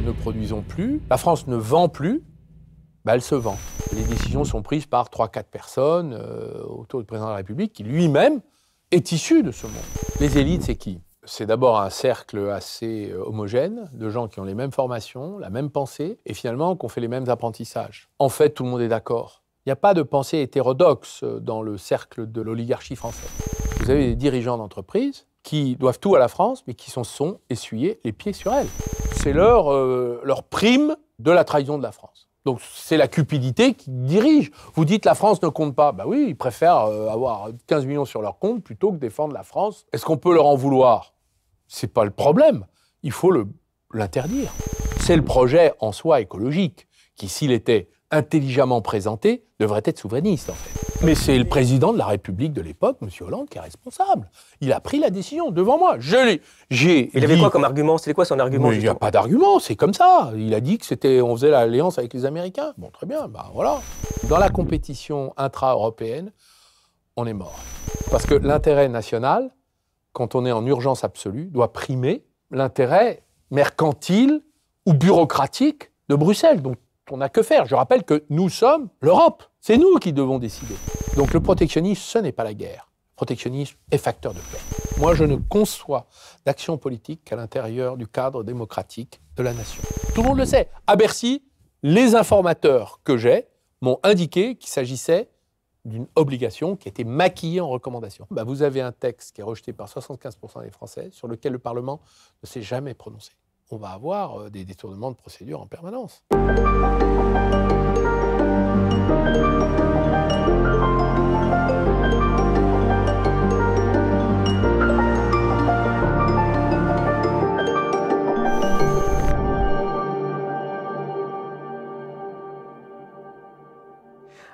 ne produisons plus, la France ne vend plus, bah, elle se vend. Les décisions sont prises par 3-4 personnes euh, autour du président de la République qui lui-même est issu de ce monde. Les élites, c'est qui C'est d'abord un cercle assez euh, homogène de gens qui ont les mêmes formations, la même pensée, et finalement qu'on fait les mêmes apprentissages. En fait, tout le monde est d'accord. Il n'y a pas de pensée hétérodoxe euh, dans le cercle de l'oligarchie française. Vous avez des dirigeants d'entreprises qui doivent tout à la France, mais qui s'en sont essuyés les pieds sur elle c'est leur, euh, leur prime de la trahison de la France. Donc c'est la cupidité qui dirige. Vous dites la France ne compte pas. Ben oui, ils préfèrent euh, avoir 15 millions sur leur compte plutôt que défendre la France. Est-ce qu'on peut leur en vouloir C'est pas le problème. Il faut l'interdire. C'est le projet en soi écologique qui, s'il était intelligemment présenté, devrait être souverainiste, en fait. Mais c'est le président de la République de l'époque, M. Hollande, qui est responsable. Il a pris la décision devant moi. Je l'ai. J'ai. Il avait quoi comme argument C'était quoi son argument Il n'y a pas d'argument, c'est comme ça. Il a dit que c'était, on faisait l'alliance avec les Américains. Bon, très bien, bah voilà. Dans la compétition intra-européenne, on est mort. Parce que l'intérêt national, quand on est en urgence absolue, doit primer l'intérêt mercantile ou bureaucratique de Bruxelles. Donc on n'a que faire. Je rappelle que nous sommes l'Europe. C'est nous qui devons décider. Donc le protectionnisme, ce n'est pas la guerre. Le protectionnisme est facteur de paix. Moi, je ne conçois d'action politique qu'à l'intérieur du cadre démocratique de la nation. Tout le monde le sait. À Bercy, les informateurs que j'ai m'ont indiqué qu'il s'agissait d'une obligation qui était maquillée en recommandation. Bah, vous avez un texte qui est rejeté par 75% des Français, sur lequel le Parlement ne s'est jamais prononcé on va avoir euh, des détournements de procédure en permanence.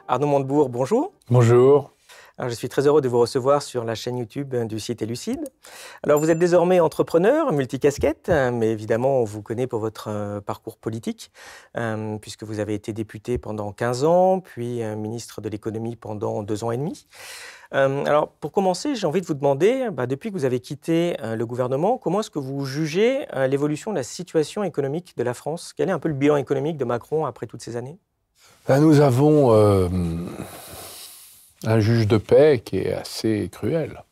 Arnaud Montebourg, bonjour. Bonjour. Alors, je suis très heureux de vous recevoir sur la chaîne YouTube du site Elucide. Alors, vous êtes désormais entrepreneur, multicasquette, mais évidemment, on vous connaît pour votre euh, parcours politique, euh, puisque vous avez été député pendant 15 ans, puis euh, ministre de l'économie pendant deux ans et demi. alors, pour commencer, j'ai envie de vous demander, bah, depuis que vous avez quitté le gouvernement, comment est-ce que vous jugez l'évolution de la situation économique de la France Quel est un peu le bilan économique de Macron après toutes ces années ben, Nous avons un juge de paix qui est assez cruel.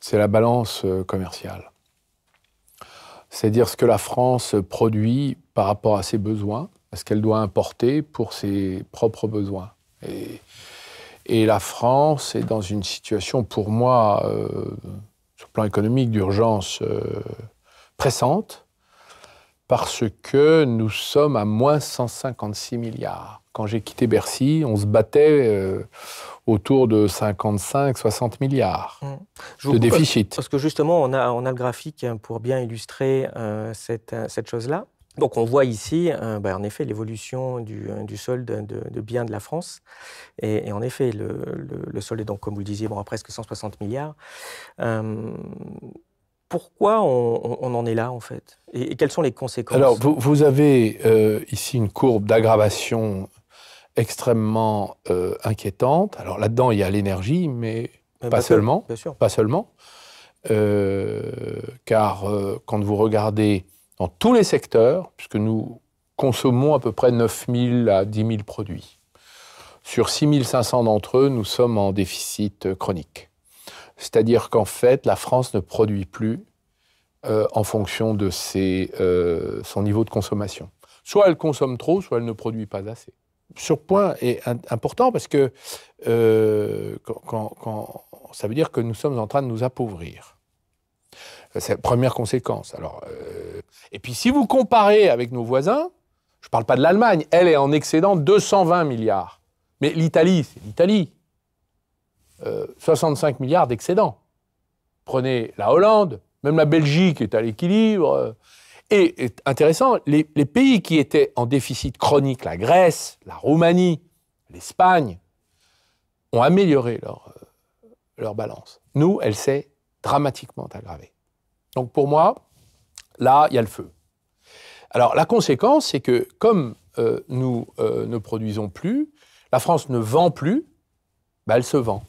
C'est la balance euh, commerciale. C'est-à-dire ce que la France produit par rapport à ses besoins, à ce qu'elle doit importer pour ses propres besoins. Et, la France est dans une situation, pour moi, euh, sur le plan économique, d'urgence euh, pressante, parce que nous sommes à moins 156 milliards. Quand j'ai quitté Bercy, on se battait autour de 55-60 milliards mmh. de déficit. Parce que justement, on a, on a le graphique hein, pour bien illustrer euh, cette, euh, cette chose-là. Donc on voit ici, euh, bah, en effet, l'évolution du, solde de, de biens de la France. Et, en effet, le, le, solde est donc, comme vous le disiez, bon, à presque 160 milliards. pourquoi on, en est là, en fait et, quelles sont les conséquences Alors, vous, vous avez ici une courbe d'aggravation extrêmement euh, inquiétante. Alors là-dedans, il y a l'énergie, mais pas, seulement, sûr. pas seulement. Euh, car euh, quand vous regardez dans tous les secteurs, puisque nous consommons à peu près 9 000 à 10 000 produits, sur 6 500 d'entre eux, nous sommes en déficit chronique. C'est-à-dire qu'en fait, la France ne produit plus en fonction de ses, son niveau de consommation. Soit elle consomme trop, soit elle ne produit pas assez surpoint point est important parce que euh, quand, ça veut dire que nous sommes en train de nous appauvrir. Euh, c'est la première conséquence. Alors, euh, et puis si vous comparez avec nos voisins, je ne parle pas de l'Allemagne, elle est en excédent 220 milliards. Mais l'Italie, c'est l'Italie. 65 milliards d'excédent. Prenez la Hollande, même la Belgique est à l'équilibre. Et, intéressant, les, pays qui étaient en déficit chronique, la Grèce, la Roumanie, l'Espagne, ont amélioré euh, leur, balance. Nous, elle s'est dramatiquement aggravée. Donc pour moi, là, il y a le feu. Alors la conséquence, c'est que comme euh, nous euh, ne produisons plus, la France ne vend plus, bah, elle se vend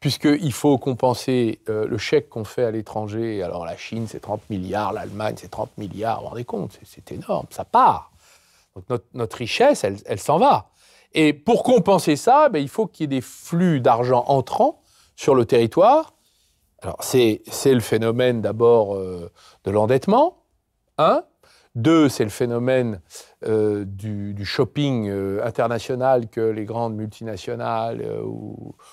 puisqu'il faut compenser euh, le chèque qu'on fait à l'étranger. Alors la Chine, c'est 30 milliards, l'Allemagne, c'est 30 milliards, vous vous rendez compte, c'est énorme, ça part. Donc notre, richesse, elle, s'en va. Et pour compenser ça, ben, il faut qu'il y ait des flux d'argent entrant sur le territoire. Alors c'est le phénomène d'abord euh, de l'endettement, un. Hein. Deux, c'est le phénomène euh, du, shopping euh, international que les grandes multinationales euh,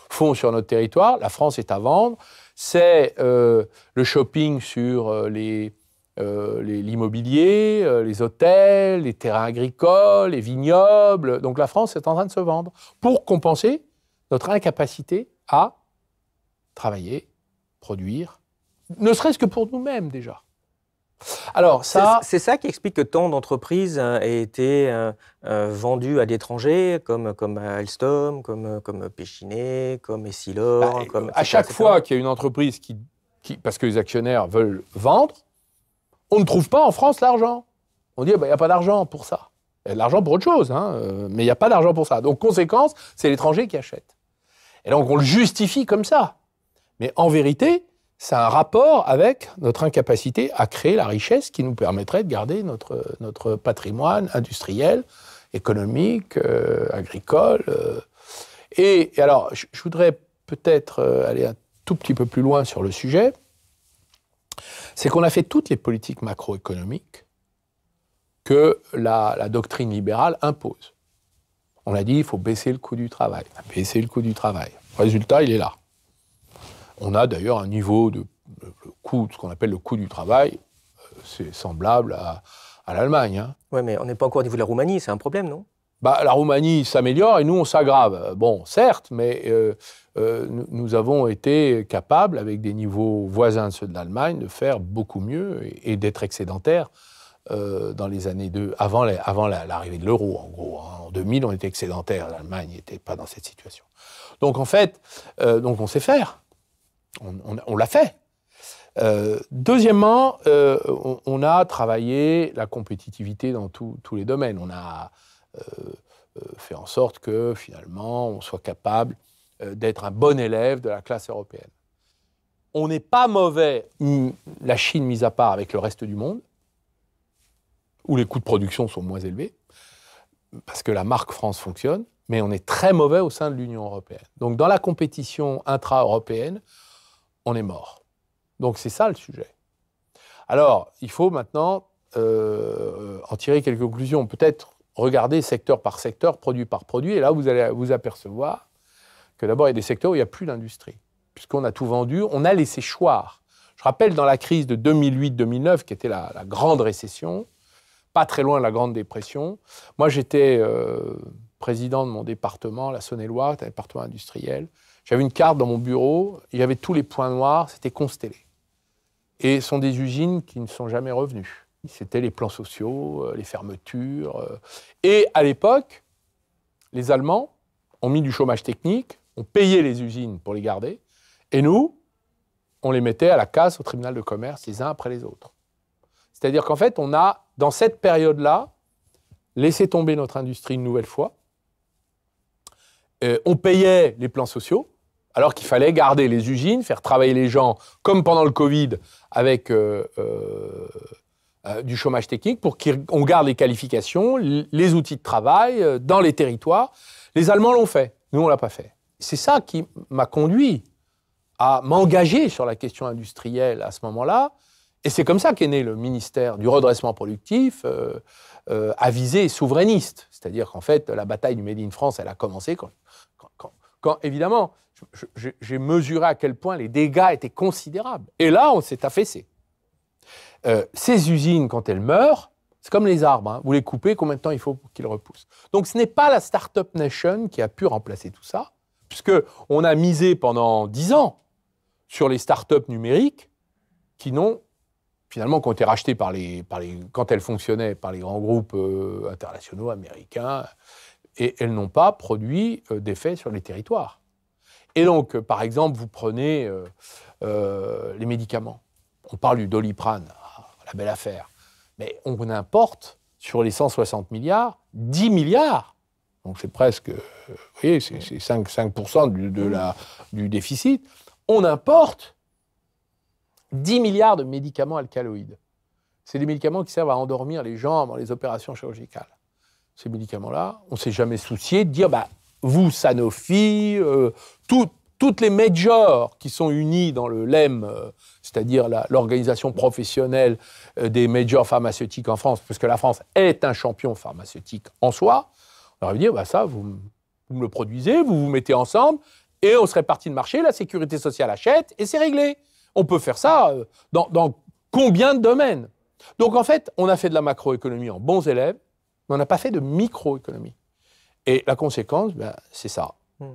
font sur notre territoire. La France est à vendre. C'est le shopping sur les l'immobilier, les hôtels, les terrains agricoles, les vignobles. Donc la France est en train de se vendre pour compenser notre incapacité à travailler, produire, ne serait-ce que pour nous-mêmes déjà. Alors ça, c'est ça qui explique que tant d'entreprises hein, aient été euh, euh, vendues à l'étranger, comme comme Alstom, comme comme comme Essilor. Bah, à chaque fois qu'il y a une entreprise qui, parce que les actionnaires veulent vendre, on ne trouve pas en France l'argent. On dit eh ben, il n'y a pas d'argent pour ça. Il y a de l'argent pour autre chose, hein, euh, mais il n'y a pas d'argent pour ça. Donc conséquence, c'est l'étranger qui achète. Et donc on le justifie comme ça. Mais en vérité, c'est un rapport avec notre incapacité à créer la richesse qui nous permettrait de garder notre, notre patrimoine industriel, économique, euh, agricole. Euh. Et, alors, je, voudrais peut-être euh, aller un tout petit peu plus loin sur le sujet. C'est qu'on a fait toutes les politiques macroéconomiques que la, doctrine libérale impose. On a dit, il faut baisser le coût du travail, baisser le coût du travail. Résultat, il est là. On a d'ailleurs un niveau de coût, ce qu'on appelle le coût du travail, euh, c'est semblable à, l'Allemagne. Hein. Oui, mais on n'est pas encore au niveau de la Roumanie, c'est un problème, non bah, la Roumanie s'améliore et nous, on s'aggrave. Bon, certes, mais euh, euh, nous avons été capables, avec des niveaux voisins de ceux de l'Allemagne, de faire beaucoup mieux et, d'être excédentaires dans les années 2, avant, l'arrivée avant l'arrivée de l'euro, en gros. Hein. En 2000, on était excédentaire, l'Allemagne n'était pas dans cette situation. Donc, en fait, donc on sait faire on, l'a fait. Euh, deuxièmement, euh, on, a travaillé la compétitivité dans tous les domaines. On a euh, fait en sorte que finalement, on soit capable d'être un bon élève de la classe européenne. On n'est pas mauvais, la Chine mise à part avec le reste du monde, où les coûts de production sont moins élevés, parce que la marque France fonctionne, mais on est très mauvais au sein de l'Union européenne. Donc dans la compétition intra-européenne, on est mort. Donc c'est ça le sujet. Alors, il faut maintenant euh, en tirer quelques conclusions. Peut-être regarder secteur par secteur, produit par produit, et là, vous allez vous apercevoir que d'abord, il y a des secteurs où il n'y a plus d'industrie, puisqu'on a tout vendu, on a laissé choir. Je rappelle, dans la crise de 2008-2009, qui était la, grande récession, pas très loin de la Grande Dépression, moi, j'étais euh, président de mon département, la Saône-et-Loire, un département industriel, j'avais une carte dans mon bureau, il y avait tous les points noirs, c'était constellé. Et ce sont des usines qui ne sont jamais revenues. C'était les plans sociaux, euh, les fermetures. Euh. Et à l'époque, les Allemands ont mis du chômage technique, ont payé les usines pour les garder, et nous, on les mettait à la casse au tribunal de commerce, les uns après les autres. C'est-à-dire qu'en fait, on a, dans cette période-là, laissé tomber notre industrie une nouvelle fois. Euh, on payait les plans sociaux, alors qu'il fallait garder les usines, faire travailler les gens, comme pendant le Covid, avec euh, euh, euh, du chômage technique, pour qu'on garde les qualifications, les outils de travail dans les territoires. Les Allemands l'ont fait, nous on ne l'a pas fait. C'est ça qui m'a conduit à m'engager sur la question industrielle à ce moment-là. Et c'est comme ça qu'est né le ministère du redressement productif, avisé souverainiste. C'est-à-dire qu'en fait, la bataille du Made in France, elle a commencé quand évidemment, j'ai mesuré à quel point les dégâts étaient considérables. Et là, on s'est affaissé. Euh, ces usines, quand elles meurent, c'est comme les arbres. Hein. Vous les coupez, combien de temps il faut pour qu'ils repoussent Donc ce n'est pas la Startup Nation qui a pu remplacer tout ça, puisque on a misé pendant dix ans sur les startups numériques qui n'ont finalement qu'ont ont été rachetées par les, par quand elles fonctionnaient par les grands groupes euh, internationaux américains, et elles n'ont pas produit euh, d'effet sur les territoires. Et donc, euh, par exemple, vous prenez euh, euh, les médicaments. On parle du doliprane, ah, la belle affaire. Mais on importe, sur les 160 milliards, 10 milliards. Donc c'est presque, vous voyez, c'est 5, du, déficit. On importe 10 milliards de médicaments alcaloïdes. C'est des médicaments qui servent à endormir les gens dans les opérations chirurgicales. Ces médicaments-là, on ne s'est jamais soucié de dire, bah, vous, Sanofi, euh, toutes les majors qui sont unies dans le LEM, euh, c'est-à-dire l'organisation professionnelle euh, des majors pharmaceutiques en France, puisque la France est un champion pharmaceutique en soi, on aurait dire, bah ça, vous, me le produisez, vous vous mettez ensemble, et on serait parti de marché, la sécurité sociale achète, et c'est réglé. On peut faire ça dans, dans combien de domaines Donc en fait, on a fait de la macroéconomie en bons élèves, mais on n'a pas fait de microéconomie. Et la conséquence, ben, c'est ça. Hmm.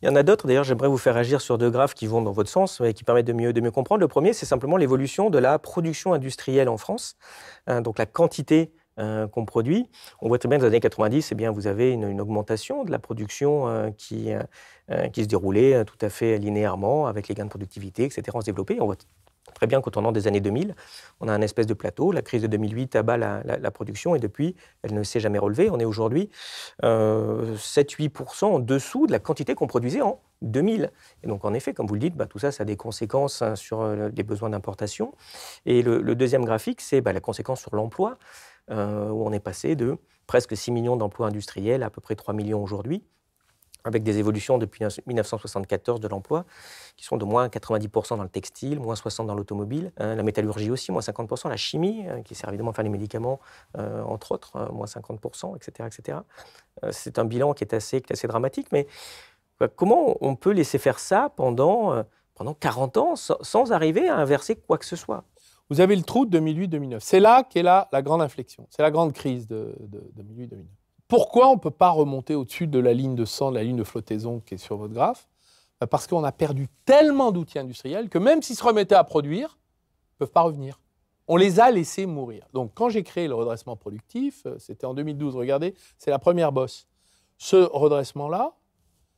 Il y en a d'autres, d'ailleurs, j'aimerais vous faire agir sur deux graphes qui vont dans votre sens et qui permettent de mieux, de mieux comprendre. Le premier, c'est simplement l'évolution de la production industrielle en France, hein, donc la quantité euh, qu'on produit. On voit très bien dans les années 90, eh bien, vous avez une, augmentation de la production euh, qui, euh, qui se déroulait tout à fait linéairement avec les gains de productivité, etc. En se développant, On voit très bien qu'au tournant des années 2000, on a un espèce de plateau. La crise de 2008 abat la, la, production et depuis, elle ne s'est jamais relevée. On est aujourd'hui 7-8% euh, en dessous de la quantité qu'on produisait en 2000. Et donc, en effet, comme vous le dites, bah, tout ça, ça a des conséquences hein, sur euh, les besoins d'importation. Et le, deuxième graphique, c'est bah, la conséquence sur l'emploi, euh, où on est passé de presque 6 millions d'emplois industriels à, à peu près 3 millions aujourd'hui avec des évolutions depuis 1974 de l'emploi, qui sont de moins 90% dans le textile, moins 60% dans l'automobile, hein, la métallurgie aussi, moins 50%, la chimie, hein, qui sert évidemment à faire les médicaments, euh, entre autres, hein, moins 50%, etc. etc. c'est un bilan qui est assez, assez dramatique, mais bah, comment on peut laisser faire ça pendant, euh, pendant 40 ans sans, arriver à inverser quoi que ce soit Vous avez le trou de 2008-2009. C'est là qu'est là la grande inflexion, c'est la grande crise de, de 2008-2009. Pourquoi on ne peut pas remonter au-dessus de la ligne de sang, de la ligne de flottaison qui est sur votre graphe bah, Parce qu'on a perdu tellement d'outils industriels que même s'ils se remettaient à produire, ils ne peuvent pas revenir. On les a laissés mourir. Donc quand j'ai créé le redressement productif, euh, c'était en 2012, regardez, c'est la première bosse. Ce redressement-là,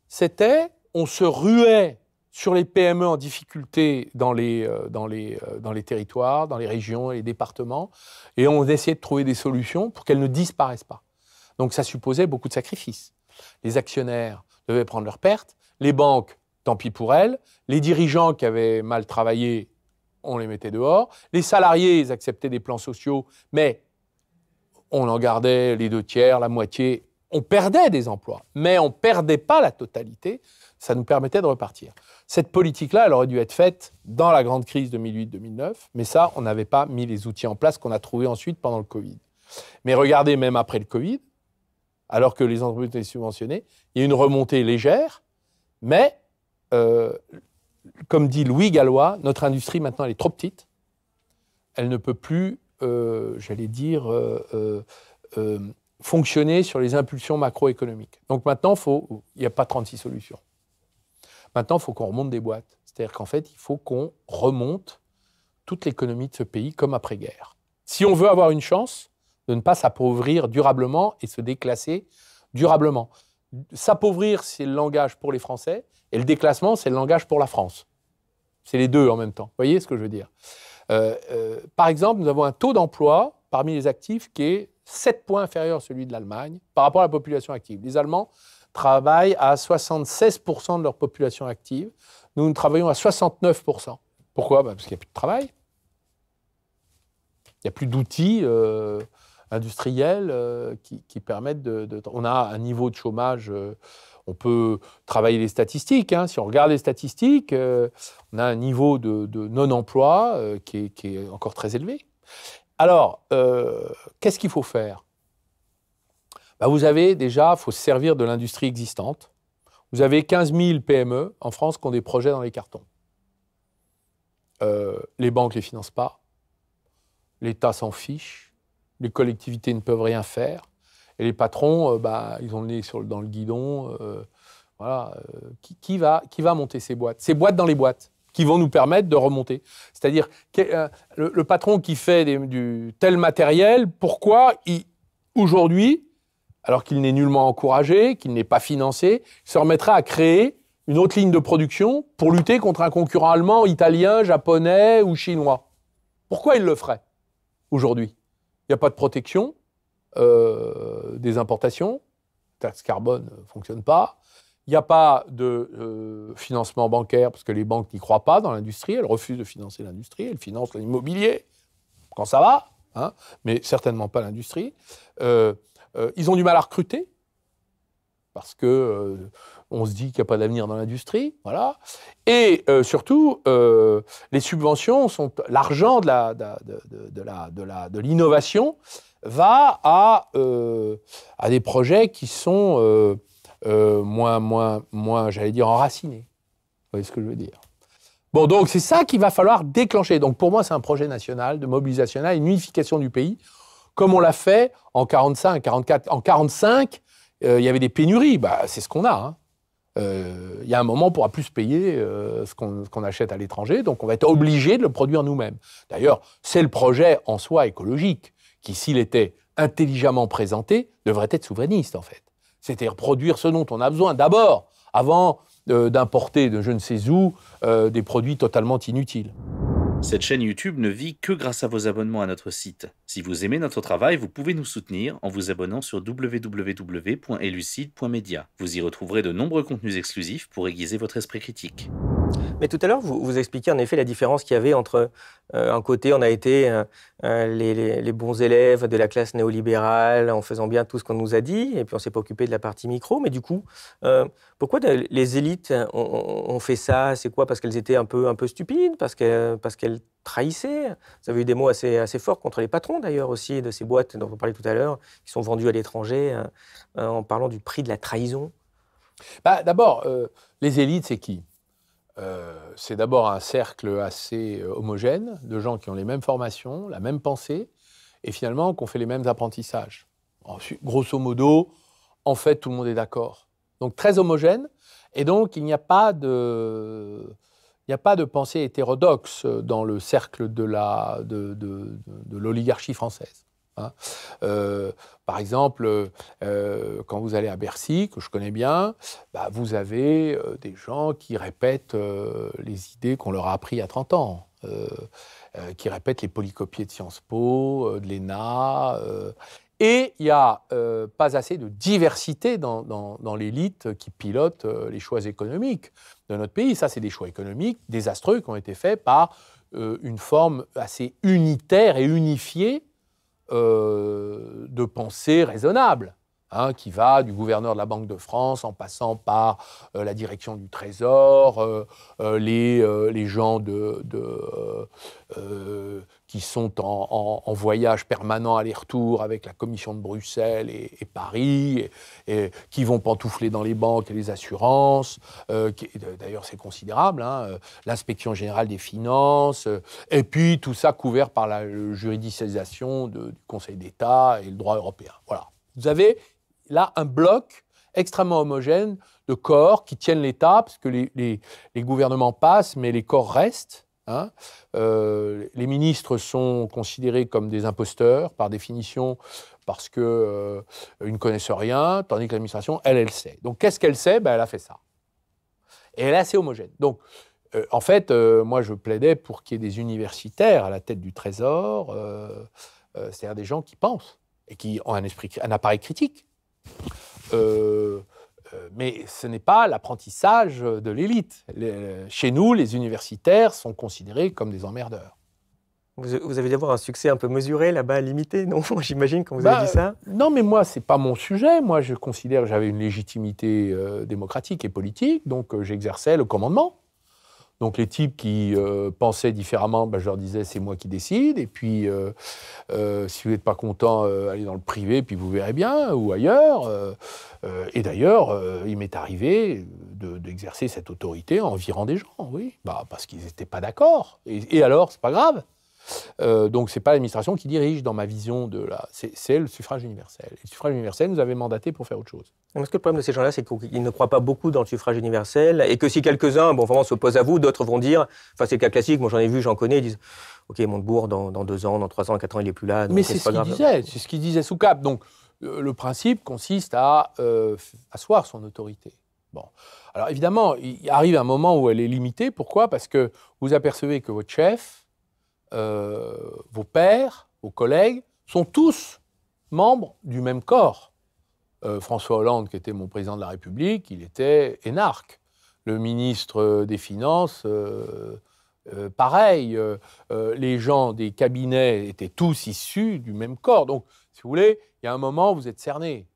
c'était on se ruait sur les PME en difficulté dans les, euh, euh, dans les territoires, dans les régions et les départements, et on essayait de trouver des solutions pour qu'elles ne disparaissent pas. Donc ça supposait beaucoup de sacrifices. Les actionnaires devaient prendre leurs pertes, les banques, tant pis pour elles, les dirigeants qui avaient mal travaillé, on les mettait dehors, les salariés, ils acceptaient des plans sociaux, mais on en gardait les deux tiers, la moitié. On perdait des emplois, mais on ne perdait pas la totalité. Ça nous permettait de repartir. Cette politique-là, elle aurait dû être faite dans la grande crise de 2008-2009, mais ça, on n'avait pas mis les outils en place qu'on a trouvés ensuite pendant le Covid. Mais regardez, même après le Covid, alors que les entreprises subventionnées, il y a une remontée légère, mais euh, comme dit Louis Gallois, notre industrie maintenant elle est trop petite, elle ne peut plus, euh, j'allais dire, euh, fonctionner sur les impulsions macroéconomiques. Donc maintenant, faut, il n'y a pas 36 solutions. Maintenant, il faut qu'on remonte des boîtes. C'est-à-dire qu'en fait, il faut qu'on remonte toute l'économie de ce pays comme après-guerre. Si on veut avoir une chance, de ne pas s'appauvrir durablement et se déclasser durablement. S'appauvrir, c'est le langage pour les Français, et le déclassement, c'est le langage pour la France. C'est les deux en même temps. Vous voyez ce que je veux dire euh, euh, Par exemple, nous avons un taux d'emploi parmi les actifs qui est 7 points inférieur à celui de l'Allemagne par rapport à la population active. Les Allemands travaillent à 76% de leur population active. Nous, nous travaillons à 69%. Pourquoi ben, Parce qu'il n'y a plus de travail. Il n'y a plus d'outils euh, industriels euh, qui, permettent de, On a un niveau de chômage. Euh, on peut travailler les statistiques. Hein. Si on regarde les statistiques, euh, on a un niveau de, non-emploi qui, est encore très élevé. Alors, qu'est-ce qu'il faut faire bah, Vous avez déjà, il faut se servir de l'industrie existante. Vous avez 15 000 PME en France qui ont des projets dans les cartons. les banques ne les financent pas. L'État s'en fiche. Les collectivités ne peuvent rien faire. Et les patrons, euh, bah, ils ont le nez dans le guidon. Euh, voilà. Euh, qui, va, qui va monter ces boîtes Ces boîtes dans les boîtes qui vont nous permettre de remonter. C'est-à-dire, le, patron qui fait du tel matériel, pourquoi aujourd'hui, alors qu'il n'est nullement encouragé, qu'il n'est pas financé, se remettra à créer une autre ligne de production pour lutter contre un concurrent allemand, italien, japonais ou chinois Pourquoi il le ferait aujourd'hui il n'y a pas de protection euh, des importations. Taxe carbone ne euh, fonctionne pas. Il n'y a pas de euh, financement bancaire parce que les banques n'y croient pas dans l'industrie. Elles refusent de financer l'industrie. Elles financent l'immobilier quand ça va, hein. mais certainement pas l'industrie. ils ont du mal à recruter parce que on se dit qu'il n'y a pas d'avenir dans l'industrie, voilà. Et euh, surtout, euh, les subventions sont l'argent de la de, l'innovation la, de la, va à euh, à des projets qui sont moins moins moins, j'allais dire enracinés. Vous voyez ce que je veux dire Bon, donc c'est ça qu'il va falloir déclencher. Donc pour moi, c'est un projet national de mobilisation nationale, une unification du pays, comme on l'a fait en 45, 44, en 45. il y avait des pénuries, bah, c'est ce qu'on a. Hein. Euh, il y a un moment, on ne pourra plus payer euh, ce qu'on achète à l'étranger, donc on va être obligé de le produire nous-mêmes. D'ailleurs, c'est le projet en soi écologique qui, s'il était intelligemment présenté, devrait être souverainiste, en fait. C'est-à-dire produire ce dont on a besoin d'abord, avant euh, d'importer de je ne sais où des produits totalement inutiles. Cette chaîne YouTube ne vit que grâce à vos abonnements à notre site. Si vous aimez notre travail, vous pouvez nous soutenir en vous abonnant sur www.elucide.media. Vous y retrouverez de nombreux contenus exclusifs pour aiguiser votre esprit critique. Mais tout à l'heure, vous, vous expliquiez en effet la différence qu'il y avait entre euh, un côté, on a été euh, euh, les, bons élèves de la classe néolibérale en faisant bien tout ce qu'on nous a dit, et puis on s'est pas occupé de la partie micro. Mais du coup, euh, pourquoi les élites ont, fait ça C'est quoi Parce qu'elles étaient un peu, un peu stupides, parce qu'elles, trahissaient. Vous avez eu des mots assez, assez forts contre les patrons d'ailleurs aussi de ces boîtes dont vous parlait tout à l'heure, qui sont vendues à l'étranger, en parlant du prix de la trahison. Bah, d'abord, les élites, c'est qui euh, c'est d'abord un cercle assez euh, homogène de gens qui ont les mêmes formations, la même pensée, et finalement qu'on fait les mêmes apprentissages. Ensuite, grosso modo, en fait, tout le monde est d'accord. Donc très homogène, et donc il n'y a pas de... Il n'y a pas de pensée hétérodoxe dans le cercle de l'oligarchie de, de, française. Hein. Euh, par exemple, euh, quand vous allez à Bercy, que je connais bien, bah, vous avez euh, des gens qui répètent les idées qu'on leur a apprises à 30 ans. qui répètent les polycopiés de Sciences Po, de l'ENA. et il n'y a pas assez de diversité dans, dans l'élite qui pilote les choix économiques de notre pays. Ça, c'est des choix économiques désastreux qui ont été faits par une forme assez unitaire et unifiée euh, de pensée raisonnable. Hein, qui va du gouverneur de la Banque de France en passant par euh, la direction du Trésor, euh, les, les gens de qui sont en, voyage permanent aller-retour avec la commission de Bruxelles et, Paris, et, qui vont pantoufler dans les banques et les assurances. Euh, d'ailleurs, c'est considérable. Hein, euh, l'inspection générale des finances, euh, et puis tout ça couvert par la juridicisation du Conseil d'État et le droit européen. Voilà. Vous avez là un bloc extrêmement homogène de corps qui tiennent l'État, parce que les gouvernements passent, mais les corps restent. Hein. Euh, les ministres sont considérés comme des imposteurs par définition parce qu'ils euh, ils ne connaissent rien, tandis que l'administration, elle, elle sait. Donc qu'est-ce qu'elle sait ben, Elle a fait ça. Et elle est assez homogène. Donc euh, en fait, moi je plaidais pour qu'il y ait des universitaires à la tête du Trésor, c'est-à-dire des gens qui pensent et qui ont un, esprit, un appareil critique. Euh, euh, mais ce n'est pas l'apprentissage de l'élite. Chez nous, les universitaires sont considérés comme des emmerdeurs. Vous, avez d'avoir un succès un peu mesuré là-bas, limité, non J'imagine quand vous avez bah, dit ça. Non, mais moi, c'est pas mon sujet. Moi, je considère que j'avais une légitimité euh, démocratique et politique, donc euh, j'exerçais le commandement. Donc les types qui euh, pensaient différemment, ben, je leur disais c'est moi qui décide. Et puis euh, euh, si vous n'êtes pas content, allez dans le privé, puis vous verrez bien, ou ailleurs. et d'ailleurs, il m'est arrivé d'exercer cette autorité en virant des gens, oui, bah, parce qu'ils n'étaient pas d'accord. Et, et alors, c'est pas grave. Euh, donc, ce n'est pas l'administration qui dirige dans ma vision de la. C'est le suffrage universel. Et le suffrage universel nous avait mandaté pour faire autre chose. Parce que le problème de ces gens-là, c'est qu'ils ne croient pas beaucoup dans le suffrage universel et que si quelques-uns, bon, vraiment, s'opposent à vous, d'autres vont dire. Enfin, c'est le cas classique, moi j'en ai vu, j'en connais, ils disent. OK, Montebourg, dans, deux ans, dans trois ans, quatre ans, il n'est plus là. Mais c'est ce qu'il disait, c'est ce qu'il disait sous cap. Donc, euh, le principe consiste à euh, asseoir son autorité. Bon. Alors évidemment, il arrive un moment où elle est limitée. Pourquoi Parce que vous apercevez que votre chef, euh, vos pères, vos collègues, sont tous membres du même corps. Euh, François Hollande, qui était mon président de la République, il était énarque. Le ministre des Finances, euh, pareil. les gens des cabinets étaient tous issus du même corps. Donc, si vous voulez, il y a un moment, vous êtes cerné.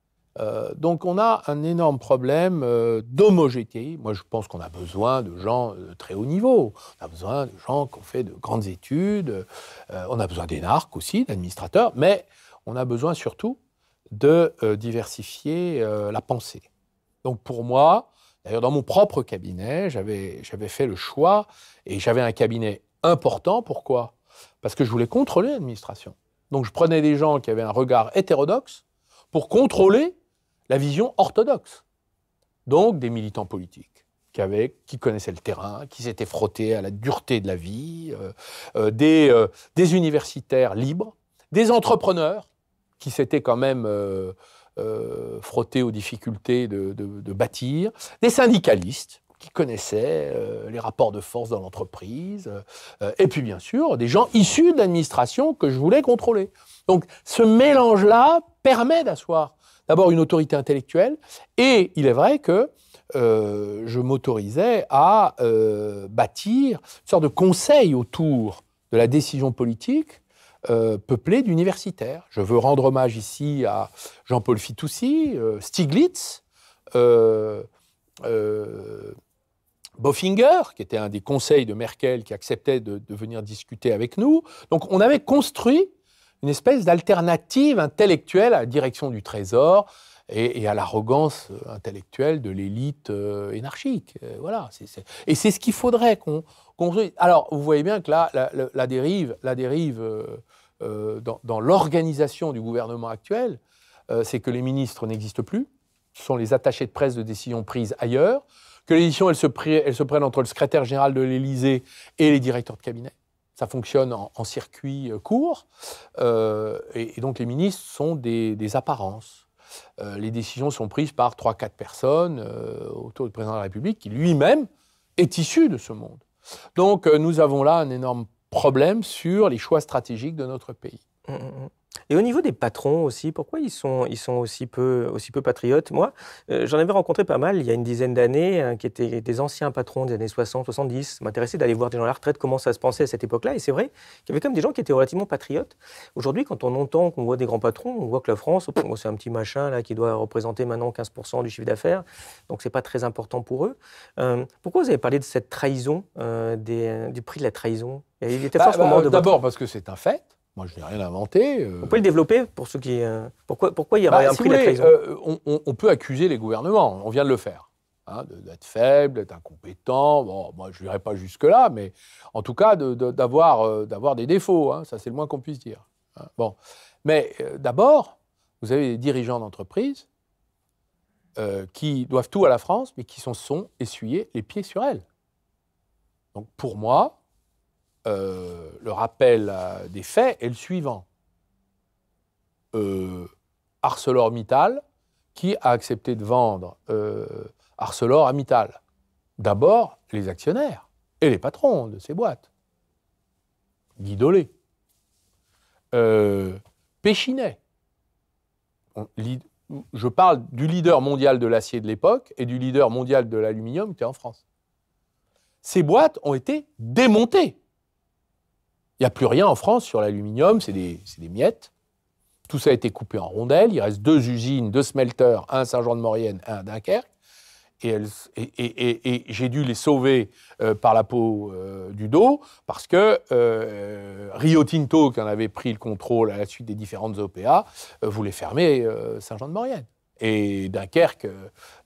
Euh, donc on a un énorme problème euh, d'homogénéité. Moi je pense qu'on a besoin de gens euh, de très haut niveau. On a besoin de gens qui ont fait de grandes études. Euh, on a besoin d'énarques aussi, d'administrateurs. Mais on a besoin surtout de diversifier la pensée. Donc pour moi, d'ailleurs dans mon propre cabinet, j'avais fait le choix et j'avais un cabinet important. Pourquoi Parce que je voulais contrôler l'administration. Donc je prenais des gens qui avaient un regard hétérodoxe pour contrôler la vision orthodoxe, donc des militants politiques. Qui, connaissaient le terrain, qui s'étaient frottés à la dureté de la vie, euh, euh, euh, des, universitaires libres, des entrepreneurs qui s'étaient quand même frottés aux difficultés de, de, bâtir, des syndicalistes qui connaissaient les rapports de force dans l'entreprise, et puis bien sûr des gens issus de l'administration que je voulais contrôler. Donc ce mélange-là permet d'asseoir d'abord une autorité intellectuelle, et il est vrai que euh, je m'autorisais à euh, bâtir une sorte de conseil autour de la décision politique euh, peuplée d'universitaires. Je veux rendre hommage ici à Jean-Paul Fitoussi, Stiglitz, Boffinger, qui était un des conseils de Merkel, qui acceptait de venir discuter avec nous. Donc on avait construit une espèce d'alternative intellectuelle à la direction du Trésor et, à l'arrogance euh, intellectuelle de l'élite euh, énarchique. Euh, voilà. Et c'est ce qu'il faudrait qu'on Alors, vous voyez bien que là, la, dérive, la dérive dans, l'organisation du gouvernement actuel, c'est que les ministres n'existent plus, ce sont les attachés de presse de décisions prises ailleurs, que les décisions elle se, prennent entre le secrétaire général de l'Élysée et les directeurs de cabinet ça fonctionne en, circuit euh, court, euh, et, donc les ministres sont des, apparences. Euh, les décisions sont prises par 3 quatre personnes autour du président de la République, qui lui-même est issu de ce monde. Donc nous avons là un énorme problème sur les choix stratégiques de notre pays. Mmh, mmh, mmh. Et au niveau des patrons aussi, pourquoi ils sont, ils sont aussi, peu, aussi peu patriotes Moi, euh, j'en avais rencontré pas mal il y a une dizaine d'années, hein, qui étaient des anciens patrons des années 60, 70. M'intéressait d'aller voir des gens à la retraite, comment ça se pensait à cette époque-là. Et c'est vrai qu'il y avait quand même des gens qui étaient relativement patriotes. Aujourd'hui, quand on entend qu'on voit des grands patrons, on voit que la France, oh, c'est un petit machin là qui doit représenter maintenant 15% du chiffre d'affaires, donc c'est pas très important pour eux. Euh, pourquoi vous avez parlé de cette trahison, euh, du prix de la trahison il était bah, bah, D'abord parce que c'est un fait. Moi, je n'ai rien inventé. Euh... On peut le développer pour ceux qui. Euh, pourquoi, pourquoi il y aurait bah, un prix euh, on, peut accuser les gouvernements, on vient de le faire, hein, d'être faible, d'être incompétent. Bon, moi, je n'irai pas jusque-là, mais en tout cas, euh, d'avoir des défauts. Hein, ça, c'est le moins qu'on puisse dire. Hein, bon. Mais d'abord, vous avez des dirigeants d'entreprise qui doivent tout à la France, mais qui sont, sont essuyés les pieds sur elle. Donc, pour moi, euh, le rappel des faits est le suivant. Euh, ArcelorMittal, qui a accepté de vendre euh, Arcelor à Mittal D'abord, les actionnaires et les patrons de ces boîtes. Guidolé. Péchinet. je parle du leader mondial de l'acier de l'époque et du leader mondial de l'aluminium qui était en France. Ces boîtes ont été démontées il n'y a plus rien en France sur l'aluminium, c'est des, des, miettes. Tout ça a été coupé en rondelles. Il reste deux usines, deux smelters, un à Saint-Jean-de-Maurienne, un à Dunkerque. Et, et, j'ai dû les sauver euh, par la peau euh, du dos parce que euh, Rio Tinto, qui en avait pris le contrôle à la suite des différentes OPA, voulait fermer Saint-Jean-de-Maurienne. Et Dunkerque,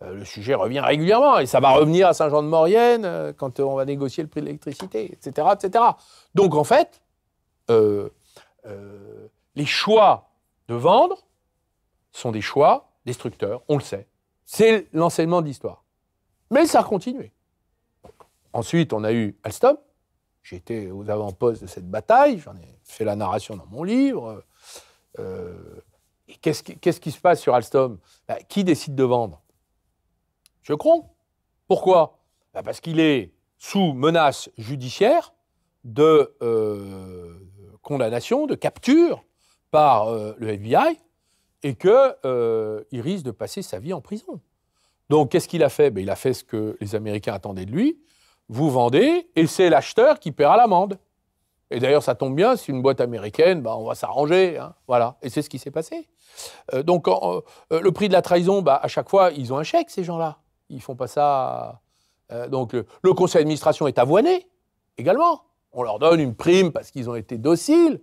le sujet revient régulièrement. Et ça va revenir à Saint-Jean-de-Maurienne quand on va négocier le prix de l'électricité, etc., etc. Donc en fait, euh, euh, les choix de vendre sont des choix destructeurs, on le sait. C'est l'enseignement de l'histoire. Mais ça a continué. Ensuite, on a eu Alstom. J'étais aux avant-postes de cette bataille, j'en ai fait la narration dans mon livre. Euh, Qu'est-ce qui, se passe sur Alstom bah, Qui décide de vendre crois. Pourquoi bah, Parce qu'il est sous menace judiciaire de, euh, condamnation, de capture par euh, le FBI et qu'il euh, risque de passer sa vie en prison. Donc, qu'est-ce qu'il a fait ben, Il a fait ce que les Américains attendaient de lui. Vous vendez et c'est l'acheteur qui paiera l'amende. Et d'ailleurs, ça tombe bien, c'est une boîte américaine, bah, on va s'arranger. Hein, voilà. Et c'est ce qui s'est passé. Euh, donc, euh, le prix de la trahison, ben, à chaque fois, ils ont un chèque, ces gens-là. Ils font pas ça. donc, le, le conseil d'administration est avoiné également. On leur donne une prime parce qu'ils ont été dociles.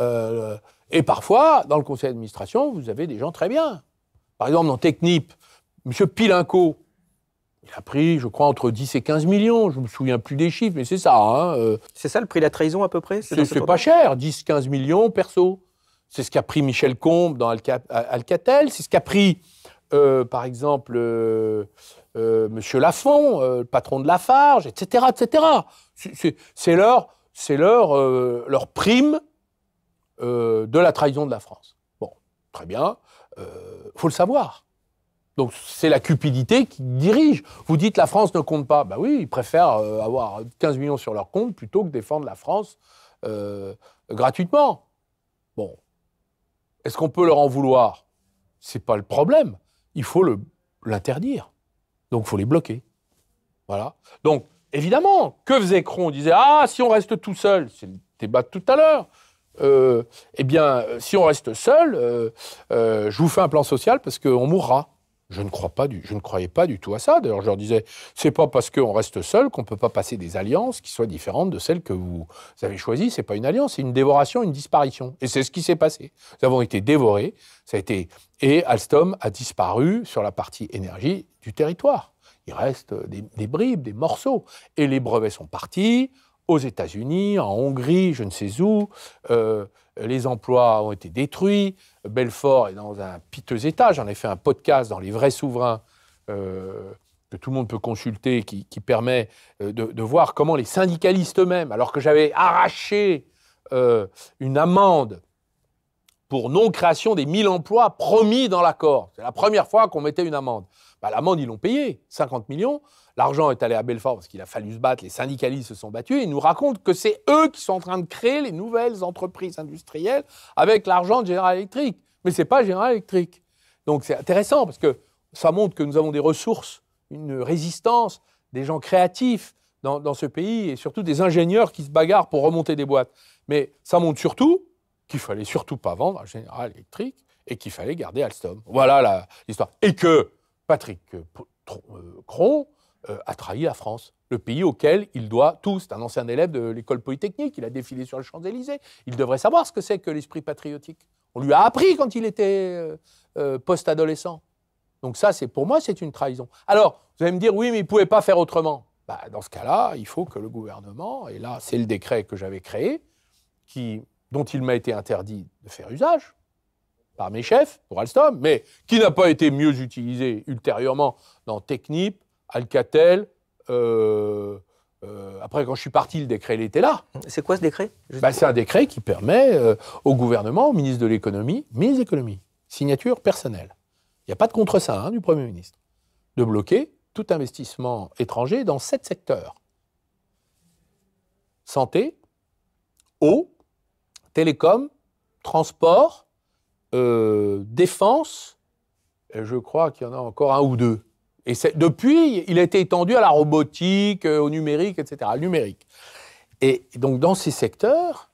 Euh, et parfois, dans le conseil d'administration, vous avez des gens très bien. Par exemple, dans Technip, M. Pilinco, il a pris, je crois, entre 10 et 15 millions. Je ne me souviens plus des chiffres, mais c'est ça. Hein, euh. c'est ça le prix de la trahison à peu près C'est pas cher, 10-15 millions perso. C'est ce qu'a pris Michel Combe dans Alcatel. C'est ce qu'a pris, euh, par exemple, euh, Monsieur Lafont, euh, le patron de Lafarge, etc., etc. C'est leur, c'est leur, euh, leur prime de la trahison de la France. Bon, très bien, faut le savoir. Donc c'est la cupidité qui dirige. Vous dites la France ne compte pas. Ben oui, ils préfèrent avoir 15 millions sur leur compte plutôt que défendre la France gratuitement. Bon, est-ce qu'on peut leur en vouloir C'est pas le problème. Il faut l'interdire. Donc, faut les bloquer. Voilà. Donc, évidemment, que faisait Cron On disait Ah, si on reste tout seul, c'est le débat de tout à l'heure. Euh, eh bien, si on reste seul, euh, euh, je vous fais un plan social parce qu'on mourra. Je ne, croyais pas du tout à ça. D'ailleurs, je leur disais, c'est pas parce qu'on reste seul qu'on ne peut pas passer des alliances qui soient différentes de celles que vous avez choisies. Ce n'est pas une alliance, c'est une dévoration, une disparition. Et c'est ce qui s'est passé. Nous avons été dévorés. Ça a été et Alstom a disparu sur la partie énergie du territoire. Il reste euh, des, bribes, des morceaux. Et les brevets sont partis aux États-Unis, en Hongrie, je ne sais où. Euh, les emplois ont été détruits. Belfort est dans un piteux état. J'en ai fait un podcast dans Les vrais souverains euh, que tout le monde peut consulter, qui, permet de, voir comment les syndicalistes eux-mêmes, alors que j'avais arraché une amende pour non-création des 1000 emplois promis dans l'accord, c'est la première fois qu'on mettait une amende. Bah, l'amende, ils l'ont payée, 50 millions. L'argent est allé à Belfort parce qu'il a fallu se battre, les syndicalistes se sont battus. Et ils nous racontent que c'est eux qui sont en train de créer les nouvelles entreprises industrielles avec l'argent de General Electric. Mais ce n'est pas General Electric. Donc c'est intéressant parce que ça montre que nous avons des ressources, une résistance, des gens créatifs dans, ce pays et surtout des ingénieurs qui se bagarrent pour remonter des boîtes. Mais ça montre surtout qu'il fallait surtout pas vendre à General Electric et qu'il fallait garder Alstom. Voilà l'histoire. Et que Patrick euh, Cron euh, a trahi la France, le pays auquel il doit tout. C'est un ancien élève de l'école polytechnique, il a défilé sur les Champs-Élysées. Il devrait savoir ce que c'est que l'esprit patriotique. On lui a appris quand il était euh, post-adolescent. Donc ça, c'est pour moi, c'est une trahison. Alors, vous allez me dire, oui, mais il ne pouvait pas faire autrement. Bah, dans ce cas-là, il faut que le gouvernement, et là, c'est le décret que j'avais créé, dont il m'a été interdit de faire usage, par mes chefs pour Alstom, mais qui n'a pas été mieux utilisé ultérieurement dans Technip, Alcatel. Euh, euh, après, quand je suis parti, le décret il était là. C'est quoi ce décret ben, C'est un décret qui permet euh, au gouvernement, au ministre de l'économie, de l'économie, signature personnelle. Il n'y a pas de contre saint hein, du Premier ministre, de bloquer tout investissement étranger dans sept secteurs santé, eau, télécom, transport, euh, défense, je crois qu'il y en a encore un ou deux. Et depuis, il a été étendu à la robotique, euh, au numérique, etc., numérique. Et donc, dans ces secteurs,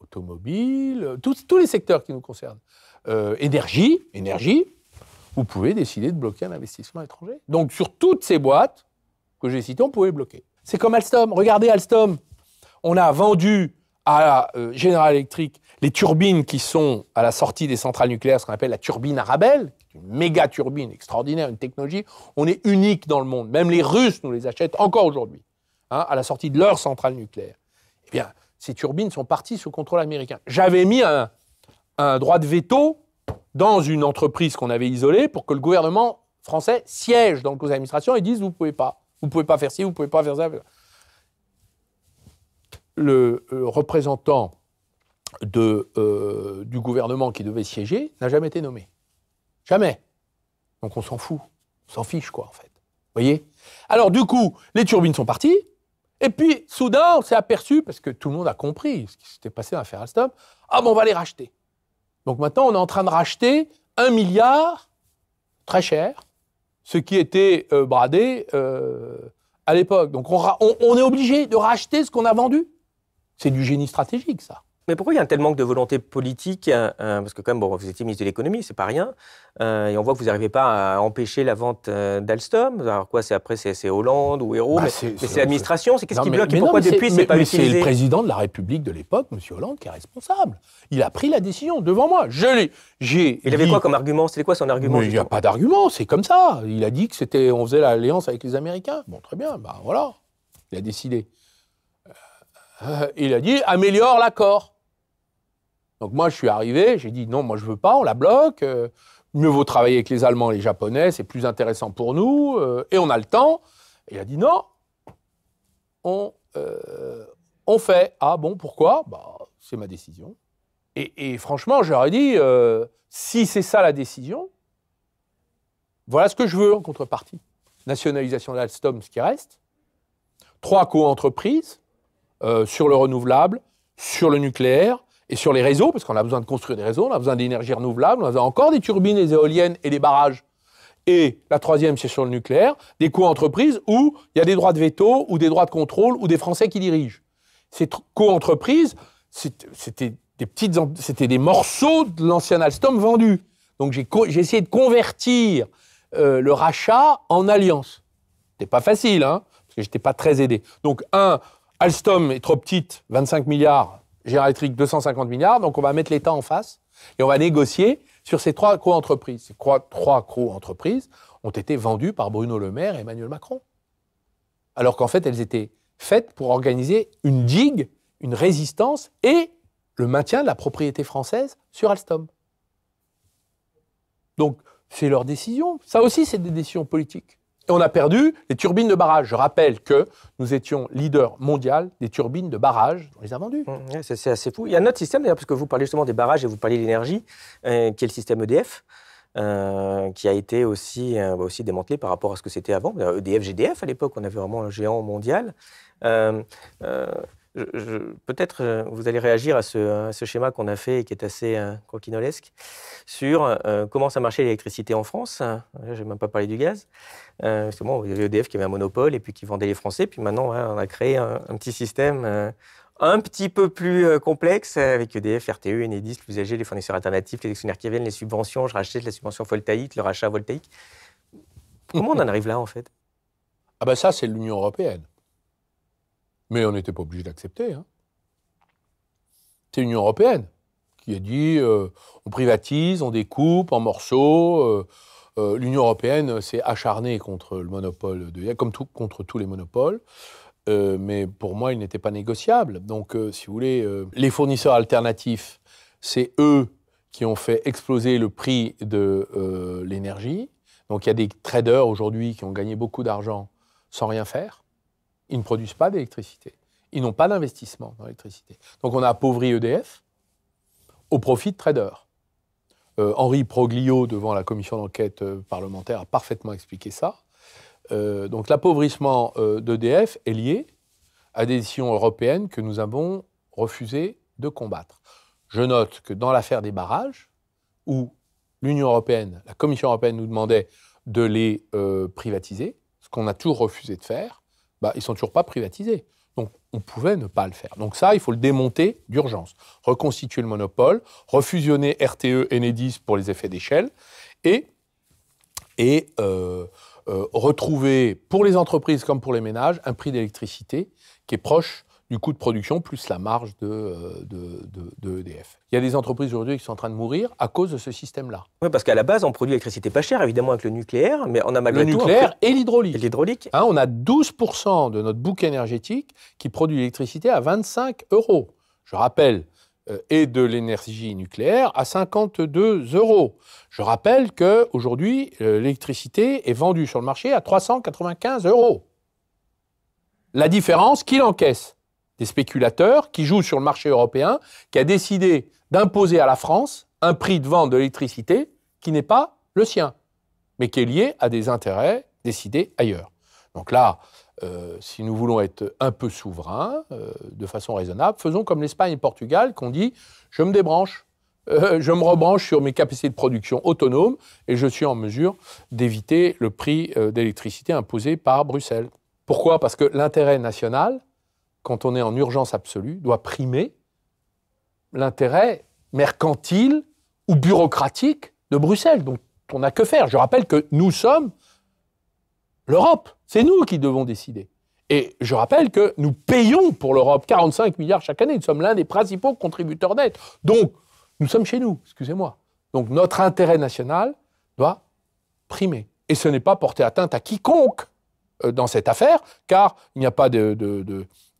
automobile, euh, tous les secteurs qui nous concernent, énergie, énergie, vous pouvez décider de bloquer un investissement étranger. Donc, sur toutes ces boîtes que j'ai citées, on pouvait bloquer. C'est comme Alstom. Regardez Alstom. On a vendu à General Electric les turbines qui sont à la sortie des centrales nucléaires, ce qu'on appelle la turbine Arabelle, une méga turbine extraordinaire, une technologie, on est unique dans le monde. Même les Russes nous les achètent encore aujourd'hui, hein, à la sortie de leur centrale nucléaire. Eh bien, ces turbines sont parties sous contrôle américain. J'avais mis un, droit de veto dans une entreprise qu'on avait isolée pour que le gouvernement français siège dans le conseil d'administration et dise vous pouvez pas, vous pouvez pas faire ci, vous ne pouvez pas faire ça. le euh, représentant de, euh, du gouvernement qui devait siéger n'a jamais été nommé. Jamais. Donc on s'en fout. On s'en fiche, quoi, en fait. Vous voyez Alors, du coup, les turbines sont parties. Et puis, soudain, on s'est aperçu, parce que tout le monde a compris ce qui s'était passé à l'affaire Alstom, ah ben on va les racheter. Donc maintenant, on est en train de racheter un milliard, très cher, ce qui était euh, bradé euh, à l'époque. Donc on est obligé de racheter ce qu'on a vendu. C'est du génie stratégique, ça. Mais pourquoi il y a un tel manque de volonté politique hein, hein, Parce que, comme bon, vous étiez ministre de l'économie, c'est pas rien. Euh, et on voit que vous n'arrivez pas à empêcher la vente euh, d'Alstom. Alors, quoi, c'est après, c'est Hollande ou héros bah, mais c'est l'administration. C'est qu'est-ce qui bloque mais pourquoi depuis, c'est pas utilisé C'est le président de la République de l'époque, M. Hollande, qui est responsable. Il a pris la décision devant moi. Je l'ai. J'ai. Il avait quoi comme argument C'était quoi son argument Il n'y a pas d'argument, c'est comme ça. Il a dit que c'était, on faisait l'alliance avec les Américains. Bon, très bien, bah, voilà. Il a décidé. Euh, il a dit améliore l'accord. Donc moi, je suis arrivé, j'ai dit non, moi je veux pas, on la bloque. Euh, mieux vaut travailler avec les Allemands et les Japonais, c'est plus intéressant pour nous euh, et on a le temps. Et il a dit non, on, euh, fait. Ah bon, pourquoi bah, C'est ma décision. Et, et franchement, j'aurais dit si c'est ça la décision, voilà ce que je veux en contrepartie. Nationalisation d'Alstom, ce qui reste. Trois co-entreprises sur le renouvelable, sur le nucléaire et sur les réseaux, parce qu'on a besoin de construire des réseaux, on a besoin d'énergie renouvelable, on a encore des turbines, des éoliennes et des barrages. Et la troisième, c'est sur le nucléaire, des co-entreprises où il y a des droits de veto ou des droits de contrôle ou des Français qui dirigent. Ces co-entreprises, c'était des morceaux de l'ancien Alstom vendus. Donc j'ai, essayé de convertir euh, le rachat en alliance. C'était pas facile, hein, parce que j'étais pas très aidé. Donc un, Alstom est trop petite, 25 milliards, Général 250 milliards, donc on va mettre l'État en face et on va négocier sur ces trois co-entreprises. Ces trois co-entreprises ont été vendues par Bruno Le Maire et Emmanuel Macron. Alors qu'en fait, elles étaient faites pour organiser une digue, une résistance et le maintien de la propriété française sur Alstom. Donc, c'est leur décision. Ça aussi, c'est des décisions politiques. Et on a perdu les turbines de barrage. Je rappelle que nous étions leader mondial des turbines de barrage. On les a vendues. Mm, mm, c'est assez fou. Il y a un autre système, d'ailleurs, parce que vous parlez justement des barrages et vous parlez de l'énergie, Quel euh, qui est le système EDF. Euh, qui a été aussi, euh, bah, aussi démantelé par rapport à ce que c'était avant. EDF, e GDF, à l'époque, on avait vraiment un géant mondial peut-être euh, vous allez réagir à ce, schéma qu'on a fait et qui est assez euh, sur euh, comment ça marchait l'électricité en France. Euh, je n'ai même pas parlé du gaz. Euh, il y avait EDF qui avait un monopole et puis qui vendait les Français. Puis maintenant, on a créé un, petit système un petit peu plus complexe avec EDF, RTE, Enedis, l'usager, les fournisseurs alternatifs, les actionnaires qui viennent, les subventions. Je rachète la subvention voltaïque, le rachat voltaïque. Comment on en arrive là en fait Ah ben ça, c'est l'Union européenne. Mais on n'était pas obligé d'accepter. Hein. C'est l'Union européenne qui a dit euh, on privatise, on découpe en morceaux. Euh, euh, L'Union européenne s'est acharnée contre le monopole de comme contre tous les monopoles. mais pour moi, il n'était pas négociable. Donc, si vous voulez, les fournisseurs alternatifs, c'est eux qui ont fait exploser le prix de l'énergie. Donc, il y a des traders aujourd'hui qui ont gagné beaucoup d'argent sans rien faire ils ne produisent pas d'électricité. Ils n'ont pas d'investissement dans l'électricité. Donc on a appauvri EDF au profit de traders. Euh, Henri Proglio, devant la commission d'enquête euh, parlementaire, a parfaitement expliqué ça. Euh, donc l'appauvrissement d'EDF est lié à des décisions européennes que nous avons refusé de combattre. Je note que dans l'affaire des barrages, où l'Union européenne, la Commission européenne nous demandait de les privatiser, ce qu'on a toujours refusé de faire, bah, ils ne sont toujours pas privatisés. Donc, on pouvait ne pas le faire. Donc ça, il faut le démonter d'urgence. Reconstituer le monopole, refusionner RTE et Enedis pour les effets d'échelle, et, et euh, euh, retrouver, pour les entreprises comme pour les ménages, un prix d'électricité qui est proche du coût de production plus la marge de, euh, de, EDF. E Il y a des entreprises aujourd'hui qui sont en train de mourir à cause de ce système-là. Oui, parce qu'à la base, on produit l'électricité pas chère, évidemment, avec le nucléaire, mais on a malgré Le nucléaire et l'hydraulique. l'hydraulique. Hein, on a 12% de notre bouc énergétique qui produit l'électricité à 25 euros. Je rappelle, euh, et de l'énergie nucléaire à 52 euros. Je rappelle que aujourd'hui, euh, l'électricité est vendue sur le marché à 395 euros. La différence qu'il encaisse des spéculateurs qui jouent sur le marché européen, qui a décidé d'imposer à la France un prix de vente de l'électricité qui n'est pas le sien, mais qui est lié à des intérêts décidés ailleurs. Donc là, euh, si nous voulons être un peu souverains, euh, de façon raisonnable, faisons comme l'Espagne et le Portugal, qu'on dit je me débranche, euh, je me rebranche sur mes capacités de production autonomes et je suis en mesure d'éviter le prix d'électricité imposé par Bruxelles. Pourquoi Parce que l'intérêt national quand on est en urgence absolue, doit primer l'intérêt mercantile ou bureaucratique de Bruxelles, Donc, on n'a que faire. Je rappelle que nous sommes l'Europe. C'est nous qui devons décider. Et je rappelle que nous payons pour l'Europe 45 milliards chaque année. Nous sommes l'un des principaux contributeurs nets. Donc, nous sommes chez nous, excusez-moi. Donc, notre intérêt national doit primer. Et ce n'est pas porter atteinte à quiconque euh, dans cette affaire, car il n'y a pas de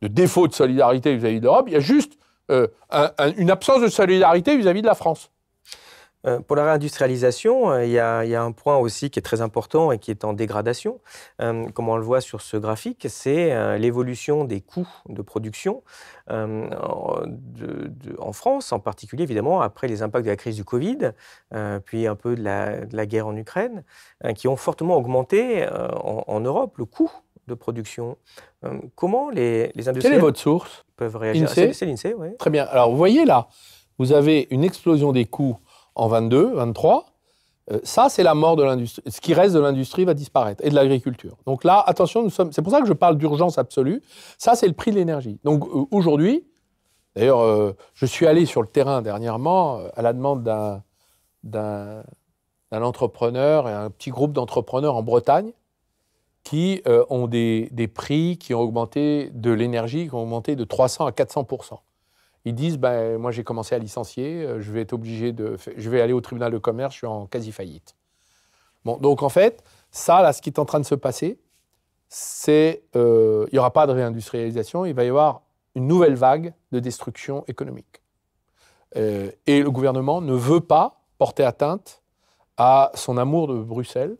de défaut de solidarité vis-à-vis de l'Europe, il y a juste euh, une absence de solidarité vis-à-vis de la France. Euh, pour la réindustrialisation, euh, il y, a un point aussi qui est très important et qui est en dégradation. comme on le voit sur ce graphique, c'est l'évolution des coûts de production en France, en particulier évidemment après les impacts de la crise du Covid, puis un peu de la, guerre en Ukraine, qui ont fortement augmenté en Europe le coût de production. Euh, comment les, les industriels votre source peuvent réagir C'est l'INSEE, oui. Très bien. Alors, vous voyez là, vous avez une explosion des coûts en 22, 23. Euh, ça, c'est la mort de l'industrie. Ce qui reste de l'industrie va disparaître et de l'agriculture. Donc là, attention, nous sommes. C'est pour ça que je parle d'urgence absolue. Ça, c'est le prix de l'énergie. Donc euh, aujourd'hui, d'ailleurs, je suis allé sur le terrain dernièrement à la demande d'un d'un entrepreneur et un petit groupe d'entrepreneurs en Bretagne qui euh, ont des, prix qui ont augmenté de l'énergie, qui ont augmenté de 300 à 400 Ils disent ben, Moi, j'ai commencé à licencier, euh, je vais être obligé de. Je vais aller au tribunal de commerce, je suis en quasi-faillite. Bon, donc en fait, ça, là, ce qui est en train de se passer, c'est. Euh, il n'y aura pas de réindustrialisation, il va y avoir une nouvelle vague de destruction économique. et le gouvernement ne veut pas porter atteinte à son amour de Bruxelles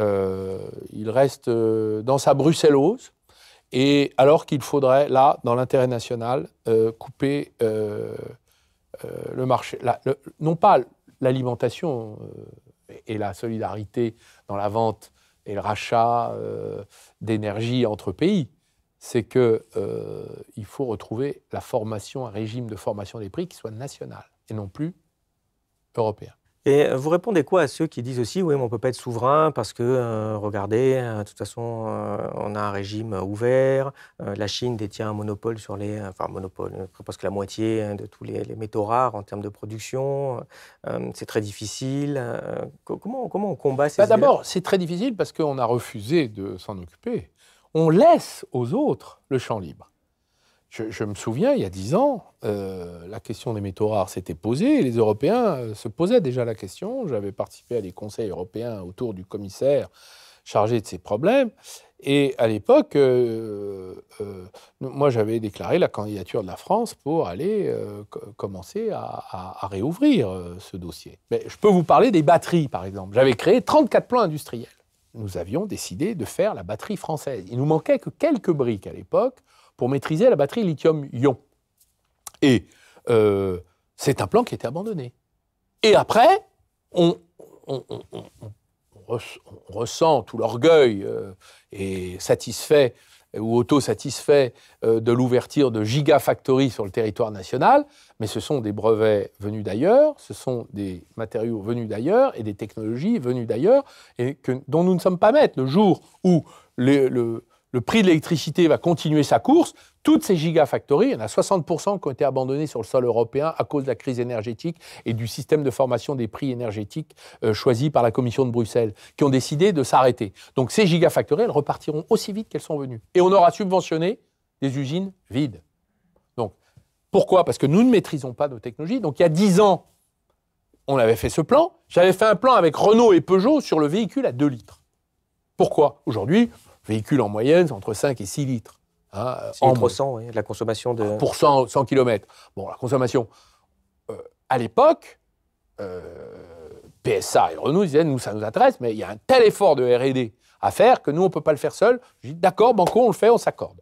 euh, il reste euh, dans sa bruxellose, et alors qu'il faudrait, là, dans l'intérêt national, euh, couper le marché. non pas l'alimentation et la solidarité dans la vente et le rachat d'énergie entre pays, c'est qu'il il faut retrouver la formation, un régime de formation des prix qui soit national et non plus européen. Et euh, vous répondez quoi à ceux qui disent aussi, oui, mais on ne peut pas être souverain parce que, euh, regardez, euh, de toute façon, on a un régime ouvert, la Chine détient un monopole sur les, enfin monopole, presque la moitié de tous les, métaux rares en termes de production, c'est très difficile. comment, comment on combat ces... Bah, d'abord, c'est très difficile parce qu'on a refusé de s'en occuper. On laisse aux autres le champ libre. Je, me souviens, il y a dix ans, euh, la question des métaux rares s'était posée, et les Européens euh, se posaient déjà la question. J'avais participé à des conseils européens autour du commissaire chargé de ces problèmes. Et à l'époque, euh, moi, j'avais déclaré la candidature de la France pour aller commencer à, réouvrir ce dossier. Mais je peux vous parler des batteries, par exemple. J'avais créé 34 plans industriels. Nous avions décidé de faire la batterie française. Il nous manquait que quelques briques à l'époque pour maîtriser la batterie lithium-ion. Et euh, c'est un plan qui a été abandonné. Et après, on, ressent tout l'orgueil euh, et satisfait ou auto-satisfait euh, de l'ouverture de gigafactories sur le territoire national, mais ce sont des brevets venus d'ailleurs, ce sont des matériaux venus d'ailleurs et des technologies venues d'ailleurs et dont nous ne sommes pas maîtres. Le jour où le, le prix de l'électricité va continuer sa course. Toutes ces gigafactories, il y en a 60% qui ont été abandonnées sur le sol européen à cause de la crise énergétique et du système de formation des prix énergétiques euh, choisi par la Commission de Bruxelles, qui ont décidé de s'arrêter. Donc ces gigafactories, elles repartiront aussi vite qu'elles sont venues. Et on aura subventionné des usines vides. Donc pourquoi Parce que nous ne maîtrisons pas nos technologies. Donc il y a 10 ans, on avait fait ce plan. J'avais fait un plan avec Renault et Peugeot sur le véhicule à 2 litres. Pourquoi Aujourd'hui, véhicule en moyenne, c'est entre 5 et 6 litres. Hein, 100, euh, la consommation de. Ah, pour 100, km. Bon, la consommation. Euh, à l'époque, euh, PSA et Renault disaient nous, ça nous intéresse, mais il y a un tel effort de RD à faire que nous, on ne peut pas le faire seul. Je dis d'accord, Banco, on le fait, on s'accorde.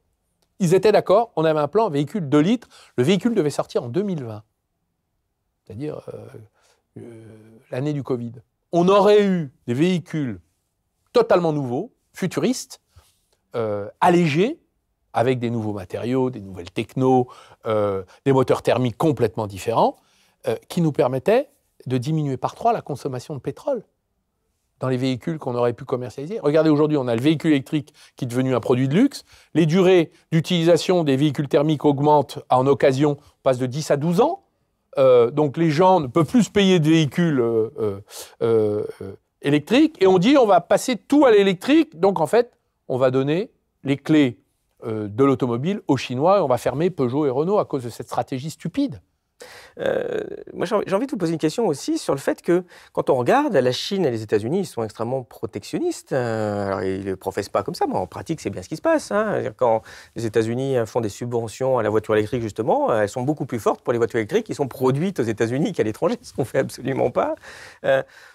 Ils étaient d'accord, on avait un plan, véhicule 2 litres. Le véhicule devait sortir en 2020, c'est-à-dire l'année du Covid. On aurait eu des véhicules totalement nouveaux, futuristes, euh, allégé avec des nouveaux matériaux, des nouvelles technos, euh, des moteurs thermiques complètement différents, euh, qui nous permettaient de diminuer par trois la consommation de pétrole dans les véhicules qu'on aurait pu commercialiser. Regardez, aujourd'hui, on a le véhicule électrique qui est devenu un produit de luxe. Les durées d'utilisation des véhicules thermiques augmentent en occasion, on passe de 10 à 12 ans. donc les gens ne peuvent plus se payer de véhicules électriques. Et on dit, on va passer tout à l'électrique. Donc en fait, on va donner les clés euh, de l'automobile aux Chinois et on va fermer Peugeot et Renault à cause de cette stratégie stupide. Euh, moi, j'ai envie de vous poser une question aussi sur le fait que quand on regarde la Chine et les États-Unis, sont extrêmement protectionnistes. Euh, alors, ils ne professent pas comme ça, mais en pratique, c'est bien ce qui se passe. Hein. Quand les États-Unis font des subventions à la voiture électrique, justement, elles sont beaucoup plus fortes pour les voitures électriques qui sont produites aux États-Unis qu'à l'étranger, ce qu'on ne fait absolument pas.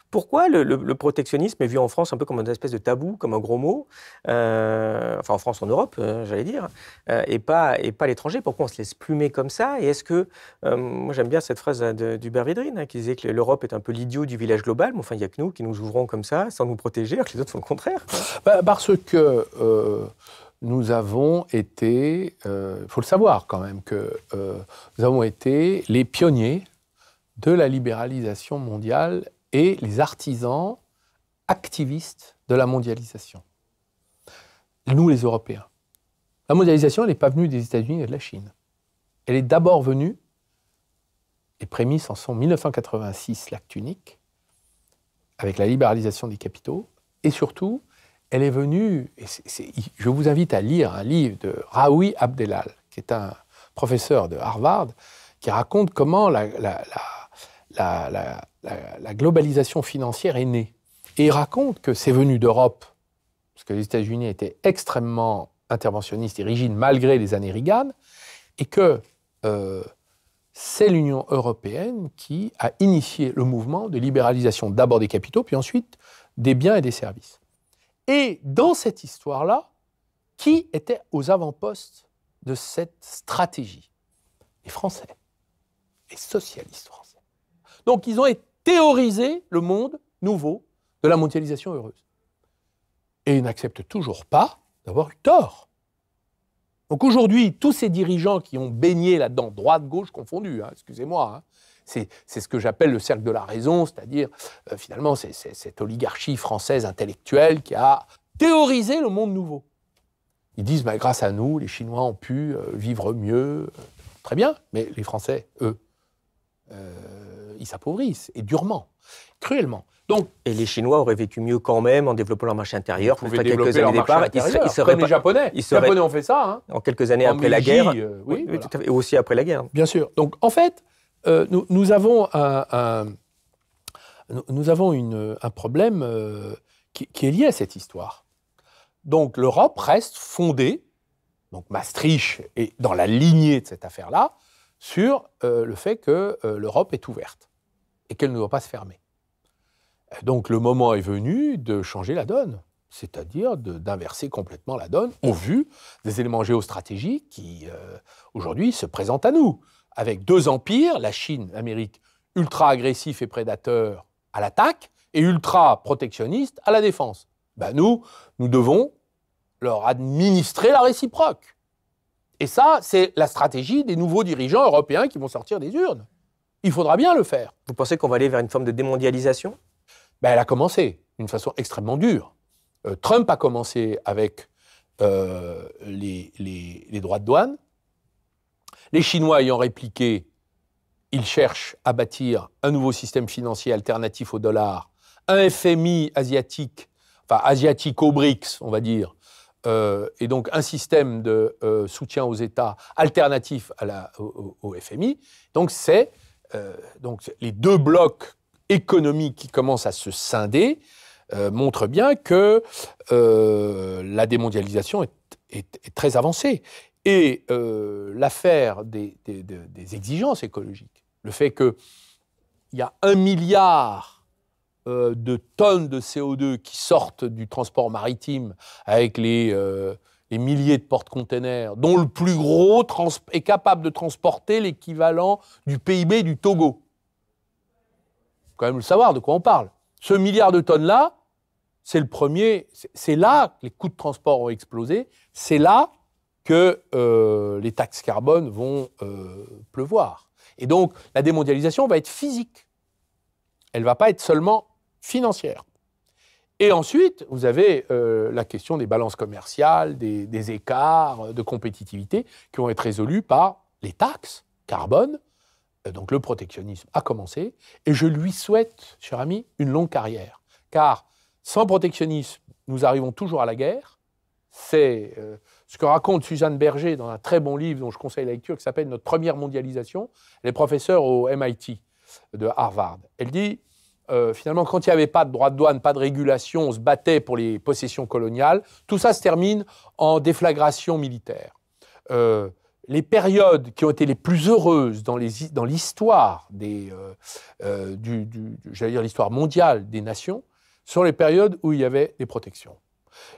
Pourquoi le, protectionnisme est vu en France un peu comme une espèce de tabou, comme un gros mot euh, Enfin, en France, en Europe, euh, j'allais dire, euh, et pas, et pas l'étranger. Pourquoi on se laisse plumer comme ça Et est-ce que. moi, j'aime bien cette phrase hein, d'Hubert Védrine, hein, qui disait que l'Europe est un peu l'idiot du village global, mais enfin, il n'y a que nous qui nous ouvrons comme ça, sans nous protéger, alors que les autres font le contraire. Bah, parce que nous avons été, il faut le savoir quand même, que nous avons été les pionniers de la libéralisation mondiale les artisans activistes de la mondialisation. Nous, les Européens. La mondialisation, elle n'est pas venue des États-Unis et de la Chine. Elle est d'abord venue, les prémices en sont 1986, l'acte unique, avec la libéralisation des capitaux, et surtout, elle est venue, et je vous invite à lire un livre de Raoui Abdelal, qui est un professeur de Harvard, qui raconte comment la la, globalisation financière est née. Et il raconte que c'est venu d'Europe, parce que les États-Unis étaient extrêmement interventionnistes et rigides malgré les années Reagan, et que euh, c'est l'Union européenne qui a initié le mouvement de libéralisation d'abord des capitaux, puis ensuite des biens et des services. Et dans cette histoire-là, qui était aux avant-postes de cette stratégie Les Français, les socialistes français. Donc ils ont théorisé le monde nouveau de la mondialisation heureuse. Et ils n'acceptent toujours pas d'avoir eu tort. Donc aujourd'hui, tous ces dirigeants qui ont baigné là-dedans, droite-gauche confondue, hein, excusez-moi, hein, c'est, ce que j'appelle le cercle de la raison, c'est-à-dire euh, finalement cette oligarchie française intellectuelle qui a théorisé le monde nouveau. Ils disent, bah, grâce à nous, les Chinois ont pu euh, vivre mieux. Très bien, mais les Français, eux, euh, ils s'appauvrissent, et durement, cruellement. Donc, et les Chinois auraient vécu mieux quand même en développant leur marché intérieur. Ils quelques années départ, ils seraient, les Japonais. les Japonais ont fait ça. Hein. En quelques années après la guerre, euh, oui, et aussi après la guerre. Bien sûr. Donc en fait, euh, nous, avons un, nous avons une, un problème euh, qui, qui, est lié à cette histoire. Donc l'Europe reste fondée, donc Maastricht est dans la lignée de cette affaire-là, sur euh, le fait que euh, l'Europe est ouverte et qu'elle ne doit pas se fermer. Euh, donc le moment est venu de changer la donne, c'est-à-dire d'inverser complètement la donne au vu des éléments géostratégiques qui aujourd'hui se présentent à nous, avec deux empires, la Chine, l'Amérique, ultra agressif et prédateurs à l'attaque et ultra protectionnistes à la défense. Ben, nous, nous devons leur administrer la réciproque. Et ça, c'est la stratégie des nouveaux dirigeants européens qui vont sortir des urnes. Il faudra bien le faire. Vous pensez qu'on va aller vers une forme de démondialisation ben, Elle a commencé d'une façon extrêmement dure. Euh, Trump a commencé avec euh, les, droits de douane. Les Chinois ayant répliqué, ils cherchent à bâtir un nouveau système financier alternatif au dollar, un FMI asiatique, enfin asiatique au brics on va dire, euh, et donc un système de euh, soutien aux États alternatif à la, au, FMI. Donc c'est euh, donc les deux blocs économiques qui commencent à se scinder montrent bien que la démondialisation est, très avancée. Et l'affaire des, des, exigences écologiques, le fait qu'il y a un milliard euh, de tonnes de CO2 qui sortent du transport maritime avec euh, les, milliers de porte-containers, dont le plus gros est capable de transporter l'équivalent du PIB du Togo. Faut quand même le savoir de quoi on parle. Ce milliard de tonnes-là, c'est le premier, c'est là que les coûts de transport ont explosé, c'est là que euh, les taxes carbone vont pleuvoir. Et donc, la démondialisation va être physique. Elle ne va pas être seulement financière. Et ensuite, vous avez euh, la question des balances commerciales, des, écarts euh, de compétitivité qui vont être résolus par les taxes carbone. Euh, donc le protectionnisme a commencé. Et je lui souhaite, cher ami, une longue carrière. Car sans protectionnisme, nous arrivons toujours à la guerre. C'est ce que raconte Suzanne Berger dans un très bon livre dont je conseille la lecture qui s'appelle Notre première mondialisation. Elle est professeure au MIT de Harvard. Elle dit euh, finalement, quand il n'y avait pas de droits de douane, pas de régulation, on se battait pour les possessions coloniales. Tout ça se termine en déflagration militaire. Euh, les périodes qui ont été les plus heureuses dans, les, dans l'histoire des, euh, j'allais dire l'histoire mondiale des nations, sont les périodes où il y avait des protections.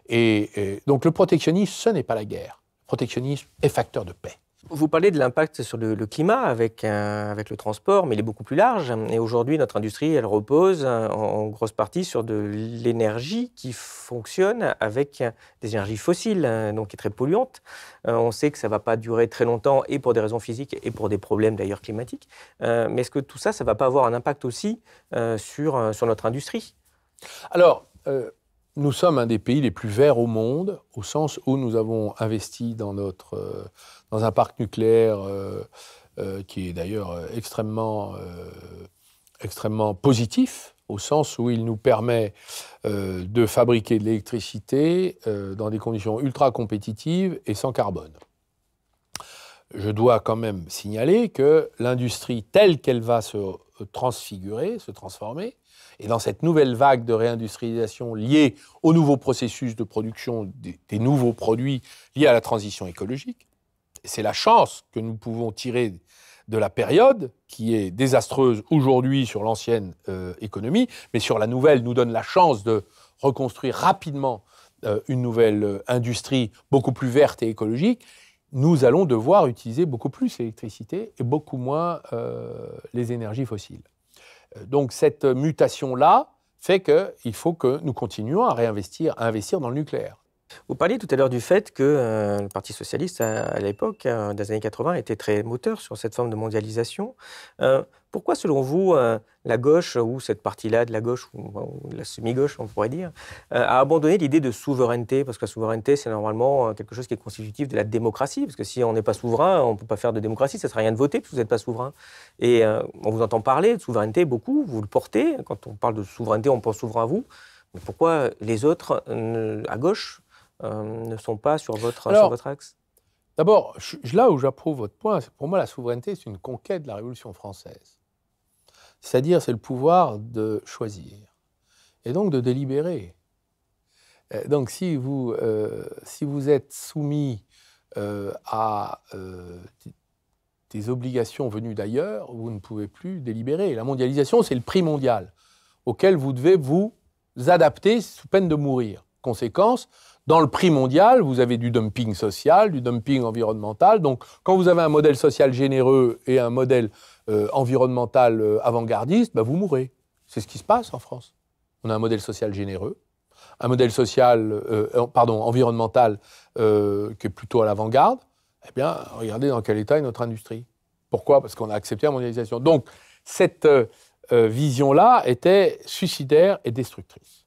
Et, donc le protectionnisme, ce n'est pas la guerre. Le protectionnisme est facteur de paix. Vous parlez de l'impact sur le, climat avec, euh, avec le transport, mais il est beaucoup plus large. Et aujourd'hui, notre industrie, elle repose euh, en, grosse partie sur de l'énergie qui fonctionne avec des énergies fossiles, euh, donc qui est très polluante. on sait que ça ne va pas durer très longtemps, et pour des raisons physiques, et pour des problèmes d'ailleurs climatiques. mais est-ce que tout ça, ça ne va pas avoir un impact aussi sur, sur notre industrie Alors, nous sommes un des pays les plus verts au monde, au sens où nous avons investi dans, notre, euh, dans un parc nucléaire euh, euh, qui est d'ailleurs extrêmement, extrêmement positif, au sens où il nous permet de fabriquer de l'électricité dans des conditions ultra compétitives et sans carbone. Je dois quand même signaler que l'industrie telle qu'elle va se transfigurer, se transformer, et dans cette nouvelle vague de réindustrialisation liée au nouveau processus de production des, nouveaux produits liés à la transition écologique, c'est la chance que nous pouvons tirer de la période qui est désastreuse aujourd'hui sur l'ancienne euh, économie, mais sur la nouvelle nous donne la chance de reconstruire rapidement euh, une nouvelle euh, industrie beaucoup plus verte et écologique nous allons devoir utiliser beaucoup plus l'électricité et beaucoup moins les énergies fossiles. Euh, donc cette mutation-là fait qu'il faut que nous continuions à réinvestir, investir dans le nucléaire. Vous parliez tout à l'heure du fait que euh, le Parti socialiste, à, l'époque, dans hein, des années 80, était très moteur sur cette forme de mondialisation. Euh, pourquoi, selon vous, euh, la gauche, ou cette partie-là de la gauche, ou, la semi-gauche, on pourrait dire, euh, a abandonné l'idée de souveraineté Parce que la souveraineté, c'est normalement euh, quelque chose qui est constitutif de la démocratie. Parce que si on n'est pas souverain, on ne peut pas faire de démocratie, ça ne sert à rien de voter, si vous n'êtes pas souverain. Et on vous entend parler de souveraineté beaucoup, vous le portez. Quand on parle de souveraineté, on pense souverain à vous. Mais pourquoi les autres, à gauche, ne sont pas sur votre, sur votre axe D'abord, là où j'approuve votre point, pour moi, la souveraineté, c'est une conquête de la Révolution française. C'est-à-dire, c'est le pouvoir de choisir et donc de délibérer. Euh, donc, si vous, euh, si vous êtes soumis euh, à des obligations venues d'ailleurs, vous ne pouvez plus délibérer. La mondialisation, c'est le prix mondial auquel vous devez vous adapter sous peine de mourir. Conséquence, dans le prix mondial, vous avez du dumping social, du dumping environnemental. Donc, quand vous avez un modèle social généreux et un modèle euh, environnemental euh, avant-gardiste, bah, vous mourrez. C'est ce qui se passe en France. On a un modèle social généreux, un modèle social, euh, pardon, environnemental qui est plutôt à l'avant-garde. Eh bien, regardez dans quel état est notre industrie. Pourquoi Parce qu'on a accepté la mondialisation. Donc, cette vision-là était suicidaire et destructrice.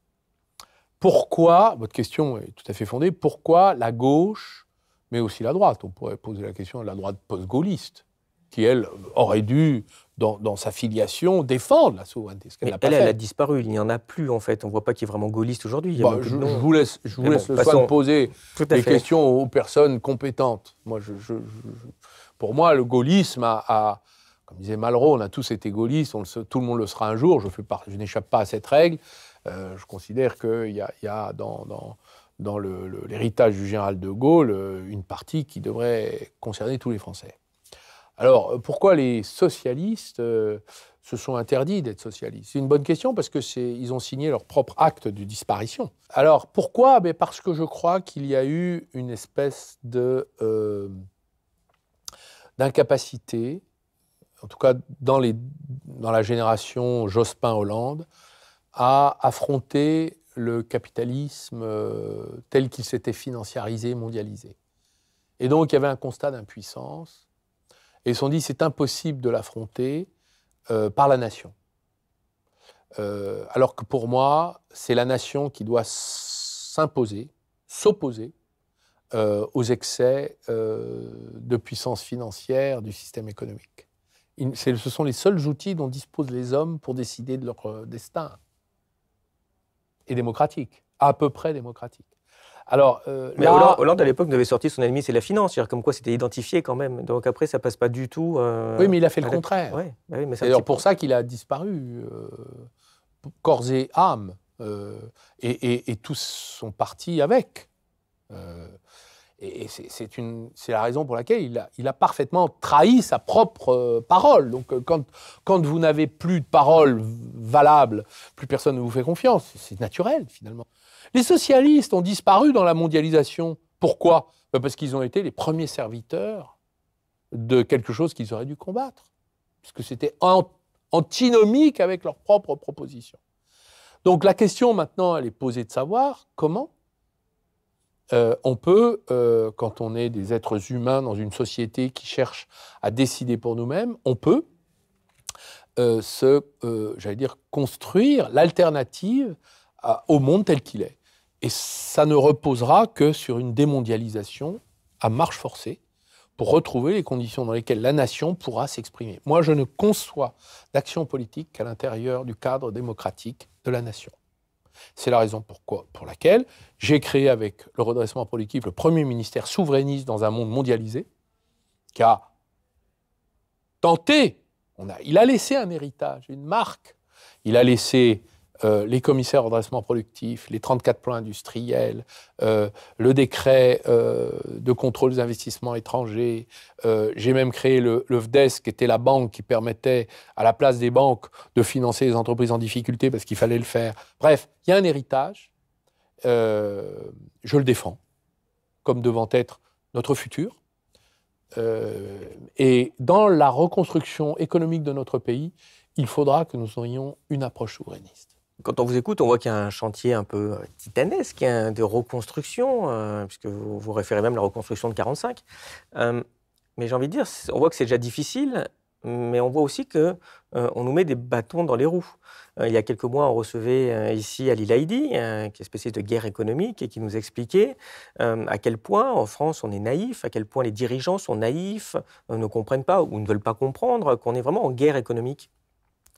Pourquoi, votre question est tout à fait fondée, pourquoi la gauche, mais aussi la droite, on pourrait poser la question de la droite post-gaulliste, qui, elle, aurait dû, dans, sa filiation, défendre la souveraineté. elle, Mais a elle, a disparu, il n'y en a plus, en fait. On ne voit pas qu'il est vraiment gaulliste aujourd'hui. Bah, je, vous laisse, je laisse le de poser des questions aux personnes compétentes. Moi, pour moi, le gaullisme a, comme disait Malraux, on a tous été gaullistes, tout le monde le sera un jour, je, n'échappe pas à cette règle. Euh, je considère qu'il y, a, dans, dans, dans l'héritage du général de Gaulle euh, une partie qui devrait concerner tous les Français. Alors, euh, pourquoi les socialistes euh, se sont interdits d'être socialistes C'est une bonne question parce que ils ont signé leur propre acte de disparition. Alors, pourquoi eh Parce que je crois qu'il y a eu une espèce euh, d'incapacité, en tout cas dans, la génération Jospin-Hollande, à affronter le capitalisme tel qu'il s'était financiarisé, mondialisé. Et donc, il y avait un constat d'impuissance et ils se sont dit, c'est impossible de l'affronter euh, par la nation. Euh, alors que pour moi, c'est la nation qui doit s'imposer, s'opposer euh, aux excès de puissance financière du système économique. ce sont les seuls outils dont disposent les hommes pour décider de leur destin. Et démocratique, à peu près démocratique. Alors, euh, Mais Hollande, à l'époque, devait sorti son ennemi, c'est la finance. comme quoi, c'était identifié quand même. Donc après, ça passe pas du tout. Euh, oui, mais il a fait le contraire. Ouais, bah c'est pour ça qu'il a disparu, euh, corps et âme. Et, tous sont partis avec. et, c'est, la raison pour laquelle il a, parfaitement trahi sa propre parole. Donc quand vous n'avez plus de parole valable, plus personne ne vous fait confiance. C'est naturel, finalement. Les socialistes ont disparu dans la mondialisation. Pourquoi ben, Parce qu'ils ont été les premiers serviteurs de quelque chose qu'ils auraient dû combattre, puisque c'était antinomique avec leurs propres propositions. Donc la question maintenant, elle est posée de savoir comment euh, on peut, euh, quand on est des êtres humains dans une société qui cherche à décider pour nous-mêmes, on peut euh, se, j'allais dire, construire l'alternative au monde tel qu'il est. Et ça ne reposera que sur une démondialisation à marche forcée pour retrouver les conditions dans lesquelles la nation pourra s'exprimer. Moi, je ne conçois d'action politique qu'à l'intérieur du cadre démocratique de la nation. C'est la raison pour laquelle j'ai créé avec le redressement politique le premier ministère souverainiste dans un monde mondialisé, qui a tenté, il a laissé un héritage, une marque. Il a laissé euh, les commissaires au redressement productif, les 34 plans industriels, euh, le décret euh, de contrôle des investissements étrangers. J'ai même créé le, le, FDES, qui était la banque qui permettait, à la place des banques, de financer les entreprises en difficulté parce qu'il fallait le faire. Bref, il y a un héritage. je le défends, comme devant être notre futur. et dans la reconstruction économique de notre pays, il faudra que nous ayons une approche souverainiste. Quand on vous écoute, on voit qu'il y a un chantier un peu euh, titanesque de reconstruction, euh, puisque vous, vous référez même à la reconstruction de 45. Euh, mais j'ai envie de dire, on voit que c'est déjà difficile, mais on voit aussi que on nous met des bâtons dans les roues. il y a quelques mois, on recevait ici à Laidi, qui est spécialiste de guerre économique, et qui nous expliquait à quel point en France on est naïf, à quel point les dirigeants sont naïfs, ne comprennent pas ou ne veulent pas comprendre qu'on est vraiment en guerre économique.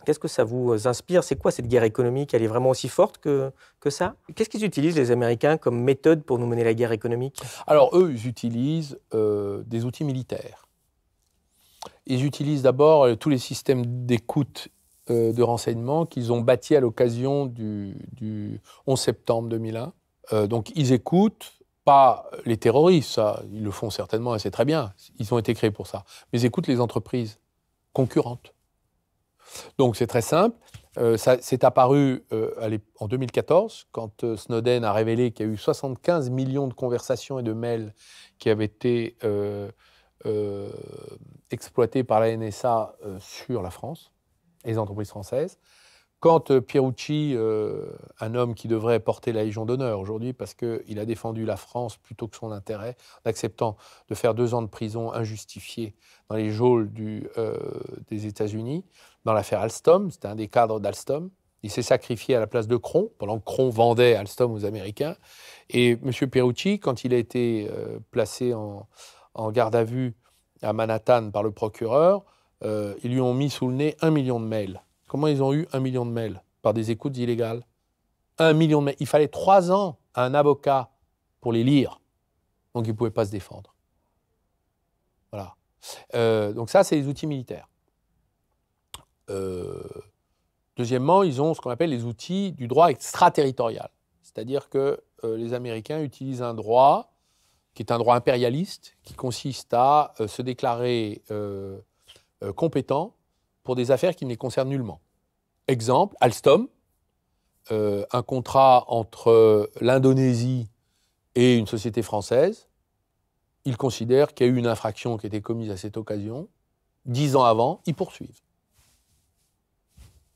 Qu'est-ce que ça vous euh, inspire C'est quoi cette guerre économique Elle est vraiment aussi forte que, que ça Qu'est-ce qu'ils utilisent, les Américains, comme méthode pour nous mener la guerre économique Alors, eux, ils utilisent euh, des outils militaires. Ils utilisent d'abord euh, tous les systèmes d'écoute, de renseignement qu'ils ont bâtis à l'occasion du, du, 11 septembre 2001. donc, ils écoutent, pas les terroristes, ça, ils le font certainement et c'est très bien, ils ont été créés pour ça, mais ils écoutent les entreprises concurrentes donc c'est très simple. Euh, ça c'est apparu euh, en 2014, quand euh, Snowden a révélé qu'il y a eu 75 millions de conversations et de mails qui avaient été exploités par la NSA sur la France, les entreprises françaises. Quand euh, Pierucci, euh, un homme qui devrait porter la Légion d'honneur aujourd'hui parce qu'il a défendu la France plutôt que son intérêt, en acceptant de faire deux ans de prison injustifiée dans les geôles euh, des États-Unis, dans l'affaire Alstom, c'était un des cadres d'Alstom, il s'est sacrifié à la place de Cron, pendant que Cron vendait Alstom aux Américains. Et M. Pierucci, quand il a été placé en, garde à vue à Manhattan par le procureur, ils lui ont mis sous le nez un million de mails Comment ils ont eu un million de mails Par des écoutes illégales. Un million de mails. Il fallait trois ans à un avocat pour les lire. Donc ils ne pouvaient pas se défendre. Voilà. Euh, donc ça, c'est les outils militaires. Euh, deuxièmement, ils ont ce qu'on appelle les outils du droit extraterritorial. C'est-à-dire que euh, les Américains utilisent un droit qui est un droit impérialiste, qui consiste à se déclarer compétent pour des affaires qui ne les concernent nullement. Exemple, Alstom, euh, un contrat entre l'Indonésie et une société française. Ils considèrent qu'il y a eu une infraction qui a été commise à cette occasion. Dix ans avant, ils poursuivent.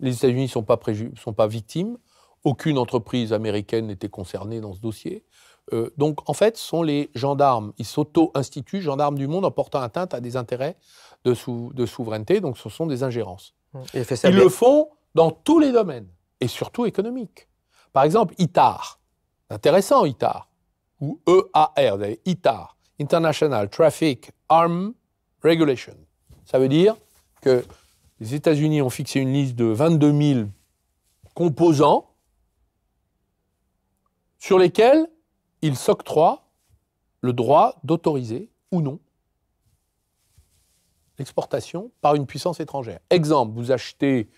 Les États-Unis ne sont, pas victimes. Aucune entreprise américaine n'était concernée dans ce dossier. Euh, donc, en fait, ce sont les gendarmes. Ils s'auto-instituent gendarmes du monde en portant atteinte à des intérêts de, souveraineté, donc ce sont des ingérences. Mmh. Ils le font dans tous les domaines, et surtout économiques. Par exemple, ITAR, intéressant ITAR, ou EAR, ITAR, International Traffic Arm Regulation. Ça veut dire que les États-Unis ont fixé une liste de 22 000 composants sur lesquels ils s'octroient le droit d'autoriser ou non l'exportation par une puissance étrangère. Exemple, vous achetez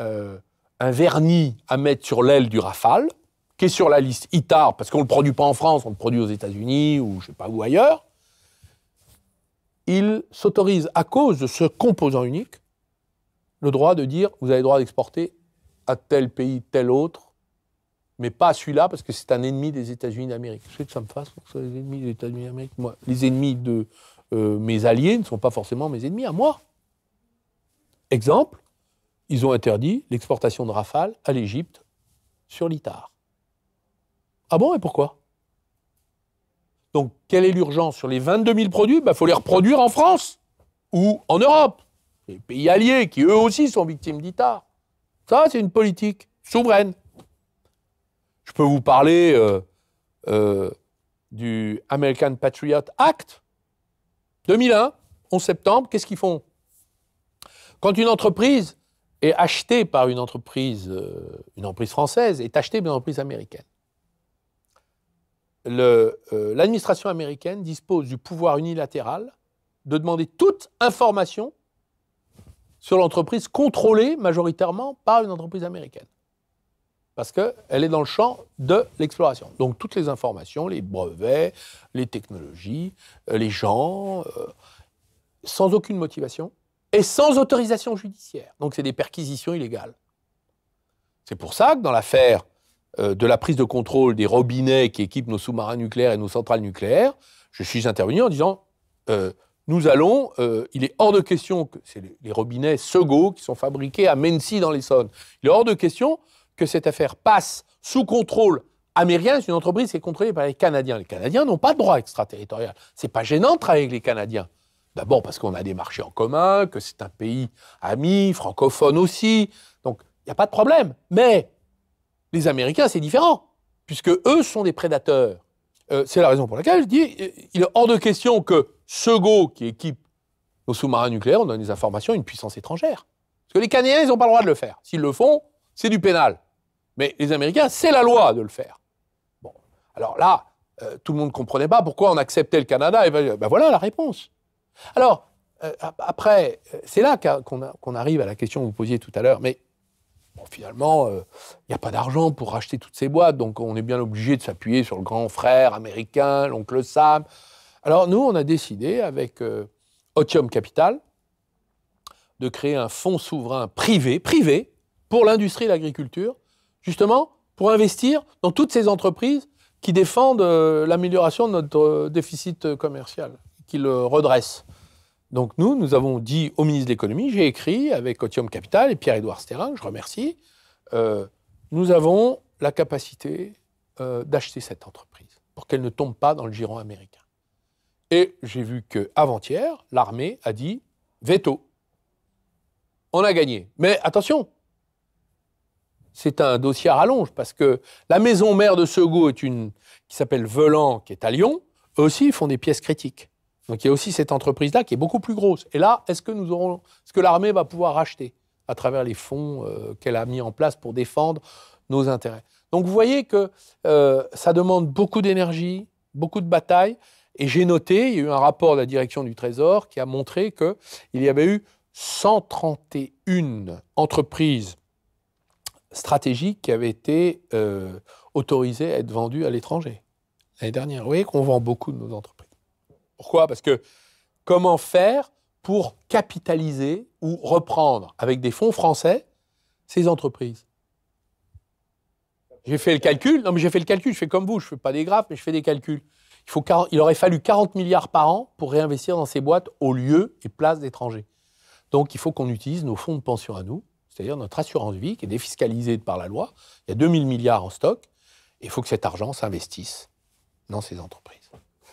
euh, un vernis à mettre sur l'aile du Rafale, qui est sur la liste ITAR, parce qu'on ne le produit pas en France, on le produit aux États-Unis ou je ne sais pas où ailleurs. Il s'autorise, à cause de ce composant unique, le droit de dire vous avez le droit d'exporter à tel pays, tel autre, mais pas à celui-là parce que c'est un ennemi des États-Unis d'Amérique. Je sais que ça me fasse pour ce les ennemis des États-Unis d'Amérique. Moi, les ennemis de, euh, mes alliés ne sont pas forcément mes ennemis à moi. Exemple, ils ont interdit l'exportation de Rafale à l'Égypte sur l'ITAR. Ah bon, et pourquoi Donc, quelle est l'urgence sur les 22 000 produits Il bah, faut les reproduire en France ou en Europe. Les pays alliés qui, eux aussi, sont victimes d'ITAR. Ça, c'est une politique souveraine. Je peux vous parler euh, euh, du American Patriot Act, 2001, 11 septembre, qu'est-ce qu'ils font Quand une entreprise est achetée par une entreprise, euh, une entreprise française, est achetée par une entreprise américaine, euh, l'administration américaine dispose du pouvoir unilatéral de demander toute information sur l'entreprise contrôlée majoritairement par une entreprise américaine parce qu'elle est dans le champ de l'exploration. Donc toutes les informations, les brevets, les technologies, euh, les gens, euh, sans aucune motivation et sans autorisation judiciaire. Donc c'est des perquisitions illégales. C'est pour ça que dans l'affaire euh, de la prise de contrôle des robinets qui équipent nos sous-marins nucléaires et nos centrales nucléaires, je suis intervenu en disant, nous allons, il est hors de question que c'est les, robinets Sego qui sont fabriqués à Mency dans l'Essonne. Il est hors de question que cette affaire passe sous contrôle américain. C'est une entreprise qui est contrôlée par les Canadiens. Les Canadiens n'ont pas de droit extraterritorial. C'est pas gênant de travailler avec les Canadiens. D'abord parce qu'on a des marchés en commun, que c'est un pays ami, francophone aussi. Donc, il n'y a pas de problème. Mais les Américains, c'est différent, puisque eux sont des prédateurs. Euh, c'est la raison pour laquelle je dis il est hors de question que Sego, qui équipe nos sous-marins nucléaires, on donne des informations à une puissance étrangère. Parce que les Canadiens, ils n'ont pas le droit de le faire. S'ils le font, c'est du pénal. Mais les Américains, c'est la loi de le faire. Bon, alors là, euh, tout le monde ne comprenait pas pourquoi on acceptait le Canada. Et ben, voilà la réponse. Alors, euh, après, euh, c'est là qu'on arrive à la question que vous posiez tout à l'heure. Mais finalement, il n'y a pas d'argent pour racheter toutes ces boîtes. Donc, on est bien obligé de s'appuyer sur le grand frère américain, l'oncle Sam. Alors, nous, on a décidé avec Otium Capital de créer un fonds souverain privé, privé, pour l'industrie et l'agriculture, justement pour investir dans toutes ces entreprises qui défendent euh, l'amélioration de notre euh, déficit euh, commercial, qui le redressent. Donc nous, nous avons dit au ministre de l'économie, j'ai écrit avec Otium Capital et Pierre-Édouard Sterrin, je remercie, nous avons la capacité d'acheter cette entreprise pour qu'elle ne tombe pas dans le giron américain. Et j'ai vu que avant-hier, l'armée a dit veto. On a gagné. Mais attention, c'est un dossier à rallonge parce que la maison mère de sego est une qui s'appelle Velan, qui est à Lyon. Eux aussi, ils font des pièces critiques. Donc il y a aussi cette entreprise-là qui est beaucoup plus grosse. Et là, est-ce que nous aurons, ce que l'armée va pouvoir racheter à travers les fonds euh, qu'elle a mis en place pour défendre nos intérêts Donc vous voyez que euh, ça demande beaucoup d'énergie, beaucoup de batailles. Et j'ai noté, il y a eu un rapport de la direction du Trésor qui a montré qu'il y avait eu 131 entreprises stratégique qui avait été euh, à être vendue à l'étranger l'année dernière. Vous voyez qu'on vend beaucoup de nos entreprises. Pourquoi Parce que comment faire pour capitaliser ou reprendre avec des fonds français ces entreprises J'ai fait le calcul. Non, mais j'ai fait le calcul. Je fais comme vous. Je ne fais pas des graphes, mais je fais des calculs. Il, faut il aurait fallu 40 milliards par an pour réinvestir dans ces boîtes au lieu et place d'étrangers. Donc il faut qu'on utilise nos fonds de pension à nous c'est-à-dire notre assurance vie qui est défiscalisée par la loi. Il y a 2000 milliards en stock, et il faut que cet argent s'investisse dans ces entreprises.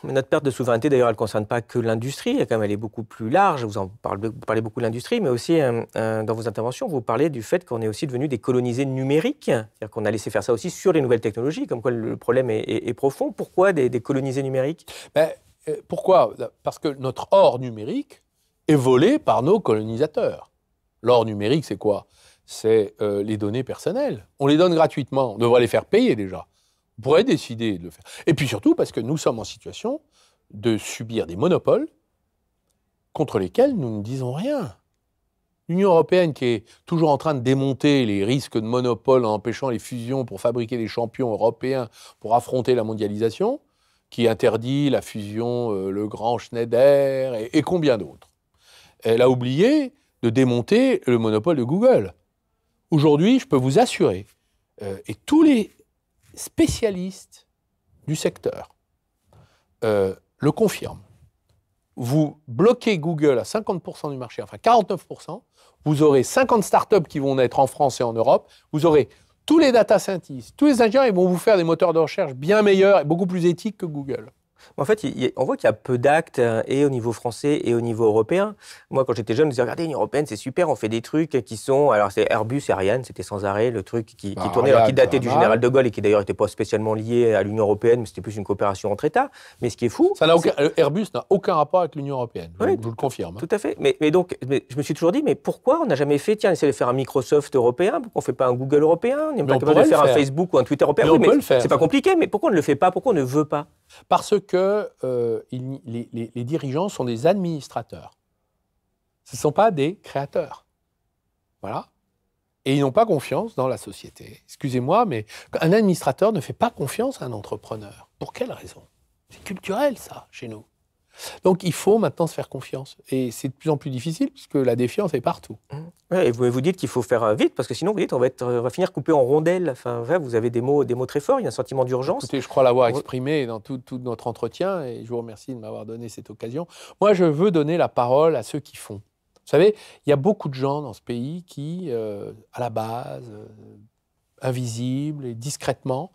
notre perte de souveraineté, d'ailleurs, elle ne concerne pas que l'industrie, elle, elle est beaucoup plus large, vous en parlez, beaucoup de l'industrie, mais aussi euh, euh, dans vos interventions, vous parlez du fait qu'on est aussi devenu des colonisés numériques, c'est-à-dire qu'on a laissé faire ça aussi sur les nouvelles technologies, comme quoi le problème est, profond. Pourquoi des, colonisés numériques ben, euh, Pourquoi Parce que notre or numérique est volé par nos colonisateurs. L'or numérique, c'est quoi C'est euh, les données personnelles. On les donne gratuitement. On devrait les faire payer déjà. On pourrait décider de le faire. Et puis surtout parce que nous sommes en situation de subir des monopoles contre lesquels nous ne disons rien. L'Union européenne qui est toujours en train de démonter les risques de monopole en empêchant les fusions pour fabriquer des champions européens pour affronter la mondialisation, qui interdit la fusion euh, Le Grand Schneider et combien d'autres. Elle a oublié de démonter le monopole de Google. Aujourd'hui, je peux vous assurer, euh, et tous les spécialistes du secteur euh, le confirment, vous bloquez Google à 50% du marché, enfin 49%, vous aurez 50 startups qui vont naître en France et en Europe, vous aurez tous les data scientists, tous les ingénieurs, ils vont vous faire des moteurs de recherche bien meilleurs et beaucoup plus éthiques que Google. En fait, on voit qu'il y a peu d'actes euh, et au niveau français et au niveau européen. Moi, quand j'étais jeune, je disais regardez, l'Union européenne, c'est super, on fait des trucs qui sont. Alors, c'est Airbus et Ariane, c'était sans arrêt le truc qui, bah, tournait, qui datait du général de Gaulle et qui d'ailleurs n'était pas spécialement lié à l'Union européenne, mais c'était plus une coopération entre États. Mais ce qui est fou. Airbus n'a aucun rapport avec l'Union européenne, je, vous le confirme. Hein. Tout à fait. Mais, donc, je me suis toujours dit mais pourquoi on n'a jamais fait, tiens, essayer de faire un Microsoft européen, pourquoi on ne fait pas un Google européen On peut pas faire, un Facebook ou un Twitter européen. Mais on peut le faire. C'est pas compliqué, mais pourquoi on ne le fait pas Pourquoi on ne veut pas Parce que que euh, les, les, dirigeants sont des administrateurs. Ce ne sont pas des créateurs. Voilà. Et ils n'ont pas confiance dans la société. Excusez-moi, mais un administrateur ne fait pas confiance à un entrepreneur. Pour quelle raison C'est culturel, ça, chez nous. Donc il faut maintenant se faire confiance. Et c'est de plus en plus difficile puisque la défiance est partout. Mmh. et vous, vous dites qu'il faut faire euh, vite parce que sinon vous dites on va, euh, finir coupé en rondelles. Enfin, vous avez des mots, des mots très forts, il y a un sentiment d'urgence. Écoutez, je crois l'avoir exprimé dans tout, notre entretien et je vous remercie de m'avoir donné cette occasion. Moi, je veux donner la parole à ceux qui font. Vous savez, il y a beaucoup de gens dans ce pays qui, euh, à la base, invisibles et discrètement,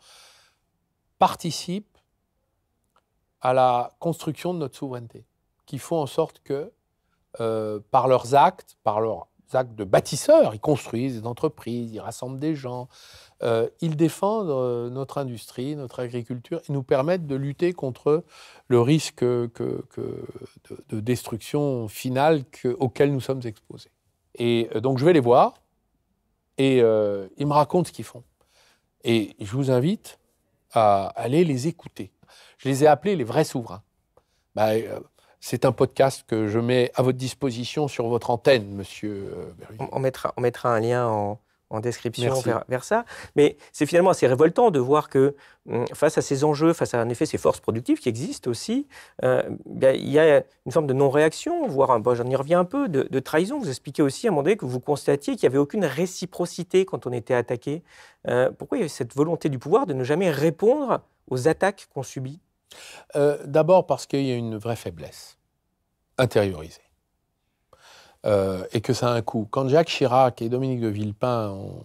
participent à la construction de notre souveraineté, qui font en sorte que, euh, par leurs actes, par leurs actes de bâtisseurs, ils construisent des entreprises, ils rassemblent des gens, euh, ils défendent euh, notre industrie, notre agriculture, et nous permettent de lutter contre le risque que, de, destruction finale que, auquel nous sommes exposés. Et donc je vais les voir, et ils me racontent ce qu'ils font. Et je vous invite à aller les écouter je les ai appelés les vrais souverains. Bah, euh, c'est un podcast que je mets à votre disposition sur votre antenne, monsieur. Euh, on, on, mettra, on mettra un lien en, description vers, ça. Mais c'est finalement assez révoltant de voir que hum, face à ces enjeux, face à en effet ces forces productives qui existent aussi, euh, ben, il y a une forme de non-réaction, voire, bon, j'en y reviens un peu, de, trahison. Vous expliquez aussi à un moment donné que vous constatiez qu'il n'y avait aucune réciprocité quand on était attaqué. pourquoi il y avait cette volonté du pouvoir de ne jamais répondre aux attaques qu'on subit euh, d'abord parce qu'il y a une vraie faiblesse intériorisée. Euh, et que ça a un coût. Quand Jacques Chirac et Dominique de Villepin ont,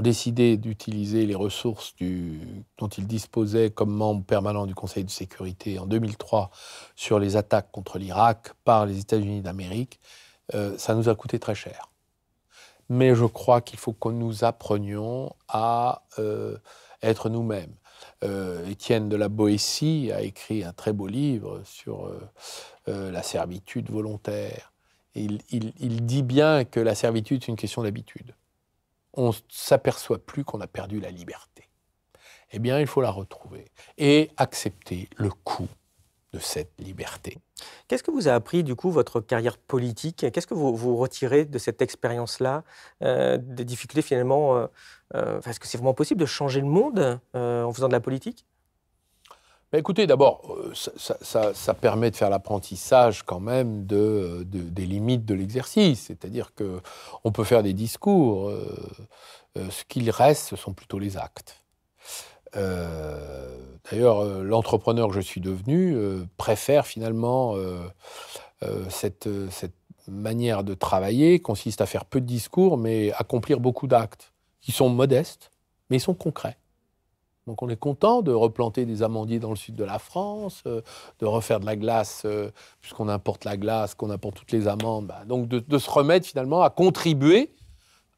décidé d'utiliser les ressources du, dont ils disposaient comme membres permanents du Conseil de sécurité en 2003 sur les attaques contre l'Irak par les États-Unis d'Amérique, euh, ça nous a coûté très cher. Mais je crois qu'il faut que nous apprenions à être nous-mêmes. Euh, Étienne de la Boétie a écrit un très beau livre sur euh, euh, la servitude volontaire. Il, dit bien que la servitude, c'est une question d'habitude. On s'aperçoit plus qu'on a perdu la liberté. Eh bien, il faut la retrouver et accepter le coût de cette liberté. Qu'est-ce que vous a appris du coup votre carrière politique Qu'est-ce que vous, retirez de cette expérience-là euh, Des difficultés finalement euh, euh, Est-ce que c'est vraiment possible de changer le monde en faisant de la politique bah, écoutez, d'abord, ça, permet de faire l'apprentissage quand même des limites de l'exercice. C'est-à-dire que on peut faire des discours, ce qu'il reste, ce sont plutôt les actes. Euh, d'ailleurs, euh, l'entrepreneur que je suis devenu euh, préfère finalement cette, manière de travailler, consiste à faire peu de discours, mais accomplir beaucoup d'actes qui sont modestes, mais ils sont concrets. Donc on est content de replanter des amandiers dans le sud de la France, de refaire de la glace, puisqu'on importe la glace, qu'on importe toutes les amandes. Bah, donc de, se remettre finalement à contribuer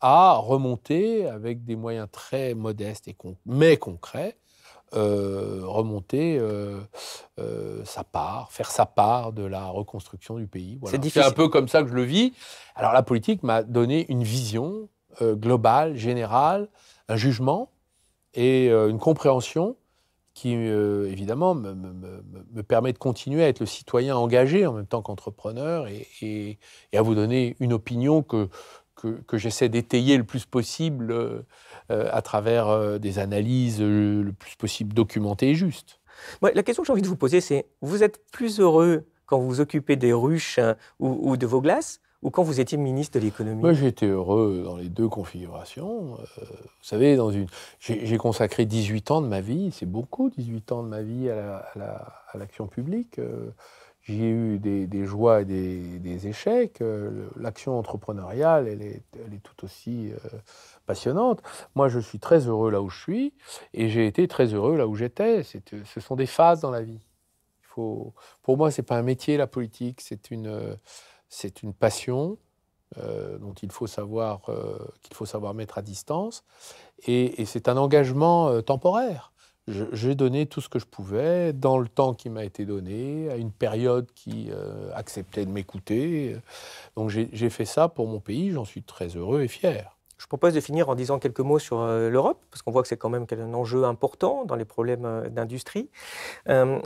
à remonter avec des moyens très modestes et mais concrets, euh, remonter euh, euh, sa part, faire sa part de la reconstruction du pays. Voilà. C'est un peu comme ça que je le vis. Alors la politique m'a donné une vision globale, générale, un jugement et une compréhension qui, évidemment, me, permet de continuer à être le citoyen engagé en même temps qu'entrepreneur et, et, à vous donner une opinion que que, j'essaie d'étayer le plus possible euh, euh, à travers euh, des analyses le plus possible documentées et justes. la question que j'ai envie de vous poser, c'est vous êtes plus heureux quand vous vous occupez des ruches hein, ou, de vos glaces ou quand vous étiez ministre de l'économie Moi, j'étais heureux dans les deux configurations. vous savez, dans une... j'ai consacré 18 ans de ma vie, c'est beaucoup, 18 ans de ma vie à l'action publique. J'y ai eu des, joies et des, échecs. Euh, l'action entrepreneuriale, elle est, tout aussi euh, passionnante. Moi, je suis très heureux là où je suis et j'ai été très heureux là où j'étais. Euh, ce sont des phases dans la vie. pour moi, ce n'est pas un métier, la politique, c'est une, passion. dont il faut savoir qu'il faut savoir mettre à distance et, c'est un engagement temporaire j'ai donné tout ce que je pouvais dans le temps qui m'a été donné, à une période qui euh, acceptait de m'écouter. Donc j'ai fait ça pour mon pays, j'en suis très heureux et fier. Je propose de finir en disant quelques mots sur euh, l'Europe, parce qu'on voit que c'est quand même un enjeu important dans les problèmes euh, d'industrie. Euh,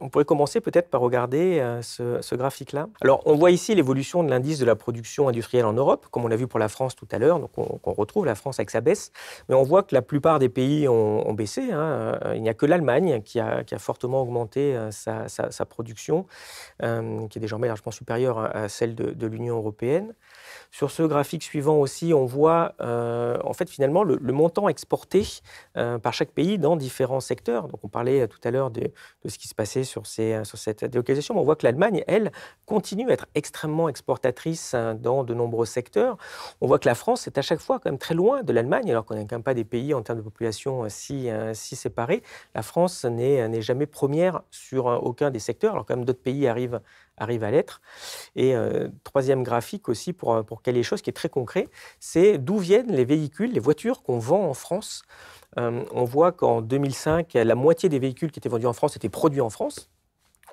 on pourrait commencer peut-être par regarder ce, graphique-là. Alors, on voit ici l'évolution de l'indice de la production industrielle en Europe, comme on l'a vu pour la France tout à l'heure, donc on, retrouve la France avec sa baisse, mais on voit que la plupart des pays ont, baissé. Hein. Il n'y a que l'Allemagne qui a, fortement augmenté sa, production, qui est désormais largement supérieure à celle de l'Union européenne. Sur ce graphique suivant aussi, on voit euh, en fait finalement le, montant exporté euh, par chaque pays dans différents secteurs. Donc on parlait euh, tout à l'heure de, ce qui se passait sur, cette délocalisation, on voit que l'Allemagne, elle, continue à être extrêmement exportatrice dans de nombreux secteurs. On voit que la France est à chaque fois quand même très loin de l'Allemagne, alors qu'on n'est quand même pas des pays en termes de population si, si séparés. La France n'est jamais première sur aucun des secteurs, alors quand même d'autres pays arrivent arrive à l'être. Et euh, troisième graphique aussi pour, euh, pour caler chose choses qui est très concret, c'est d'où viennent les véhicules, les voitures qu'on vend en France. Euh, on voit qu'en 2005, la moitié des véhicules qui étaient vendus en France étaient produits en France.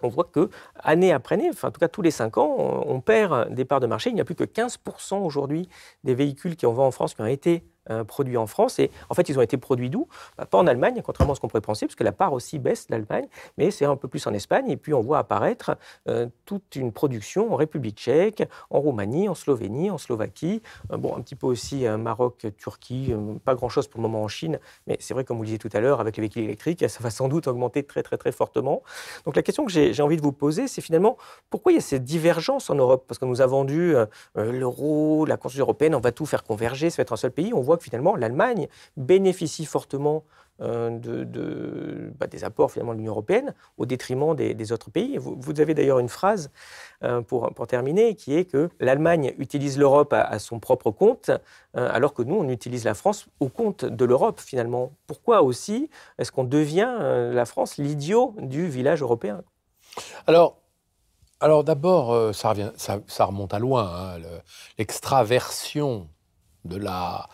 On voit que année après année, enfin en tout cas tous les cinq ans, on, perd des parts de marché. Il n'y a plus que 15% aujourd'hui des véhicules qui en vend en France qui ont été produits en France. Et en fait, ils ont été produits d'où bah, Pas en Allemagne, contrairement à ce qu'on pourrait penser, parce que la part aussi baisse l'Allemagne, mais c'est un peu plus en Espagne. Et puis, on voit apparaître euh, toute une production en République tchèque, en Roumanie, en Slovénie, en Slovaquie, euh, bon, un petit peu aussi euh, Maroc, Turquie, pas grand-chose pour le moment en Chine, mais c'est vrai, comme vous le disiez tout à l'heure, avec les véhicules électriques, ça va sans doute augmenter très, très, très fortement. Donc, la question que j'ai envie de vous poser, c'est finalement pourquoi il y a cette divergence en Europe Parce que nous avons dû l'euro, la Constitution européenne, on va tout faire converger, ça va être un seul pays. On voit finalement, l'Allemagne bénéficie fortement euh, de, bah, des apports finalement de l'Union européenne au détriment des, autres pays. Vous, avez d'ailleurs une phrase euh, pour, terminer qui est que l'Allemagne utilise l'Europe à, son propre compte, euh, alors que nous, on utilise la France au compte de l'Europe finalement. Pourquoi aussi est-ce qu'on devient la France l'idiot du village européen Alors, alors d'abord, ça, ça, ça, remonte à loin, hein, l'extraversion de la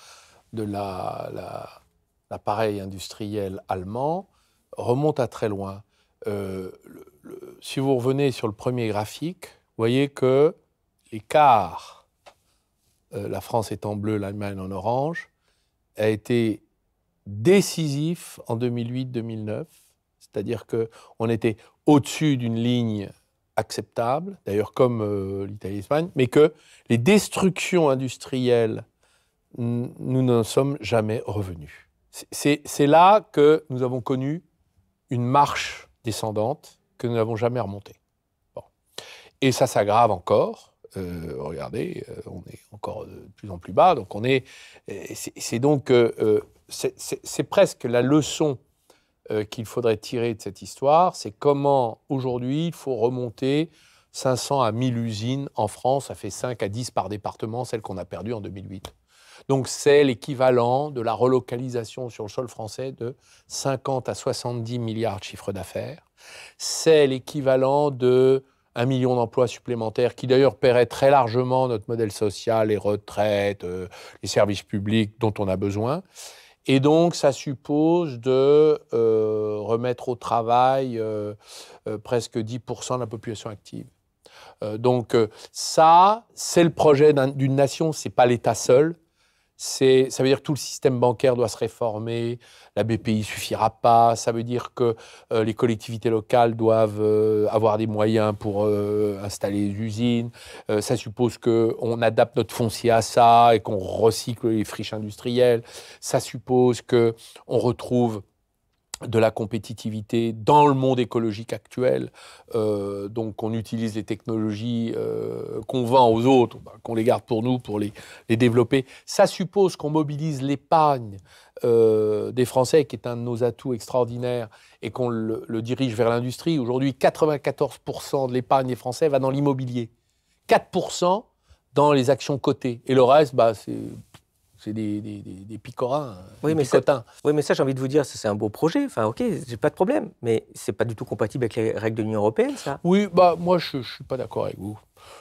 de l'appareil industriel allemand remonte à très loin. Euh, si vous revenez sur le premier graphique, vous voyez que l'écart, euh, la France est en bleu, l'Allemagne en orange, a été décisif en 2008-2009. C'est-à-dire qu'on était au-dessus d'une ligne acceptable, d'ailleurs comme euh, l'Italie et l'Espagne, mais que les destructions industrielles nous n'en sommes jamais revenus. C'est là que nous avons connu une marche descendante que nous n'avons jamais remontée. Et ça s'aggrave encore. Euh, regardez, euh, on est encore de plus en plus bas. Donc on est. Euh, c'est donc c'est presque la leçon qu'il faudrait tirer de cette histoire. C'est comment aujourd'hui il faut remonter 500 à 1000 usines en France. Ça fait 5 à 10 par département, celles qu'on a perdues en 2008. Donc c'est l'équivalent de la relocalisation sur le sol français de 50 à 70 milliards de chiffre d'affaires. C'est l'équivalent de 1 million d'emplois supplémentaires qui d'ailleurs paieraient très largement notre modèle social, les retraites, euh, les services publics dont on a besoin. Et donc, ça suppose de euh, remettre au travail euh, presque 10% de la population active. donc, ça, c'est le projet d'une nation, n'est pas l'État seul, c'est, ça veut dire que tout le système bancaire doit se réformer, la BPI suffira pas, ça veut dire que euh, les collectivités locales doivent euh, avoir des moyens pour euh, installer des usines, ça suppose qu'on adapte notre foncier à ça et qu'on recycle les friches industrielles, ça suppose qu'on retrouve de la compétitivité dans le monde écologique actuel. Euh, donc on utilise les technologies euh, qu'on vend aux autres, ben, qu'on les garde pour nous, pour les, développer. Ça suppose qu'on mobilise l'épargne euh, des Français, qui est un de nos atouts extraordinaires, et qu'on le, dirige vers l'industrie. Aujourd'hui, 94% de l'épargne des Français va dans l'immobilier, 4% dans les actions cotées, et le reste, bah c'est c'est des, picorins, euh, oui, des mais picotins. oui, mais ça, j'ai envie de vous dire, c'est un beau projet. Enfin, ok, j'ai pas de problème. Mais c'est pas du tout compatible avec les règles de l'Union européenne, ça Oui, bah, moi, je, je suis pas d'accord avec vous.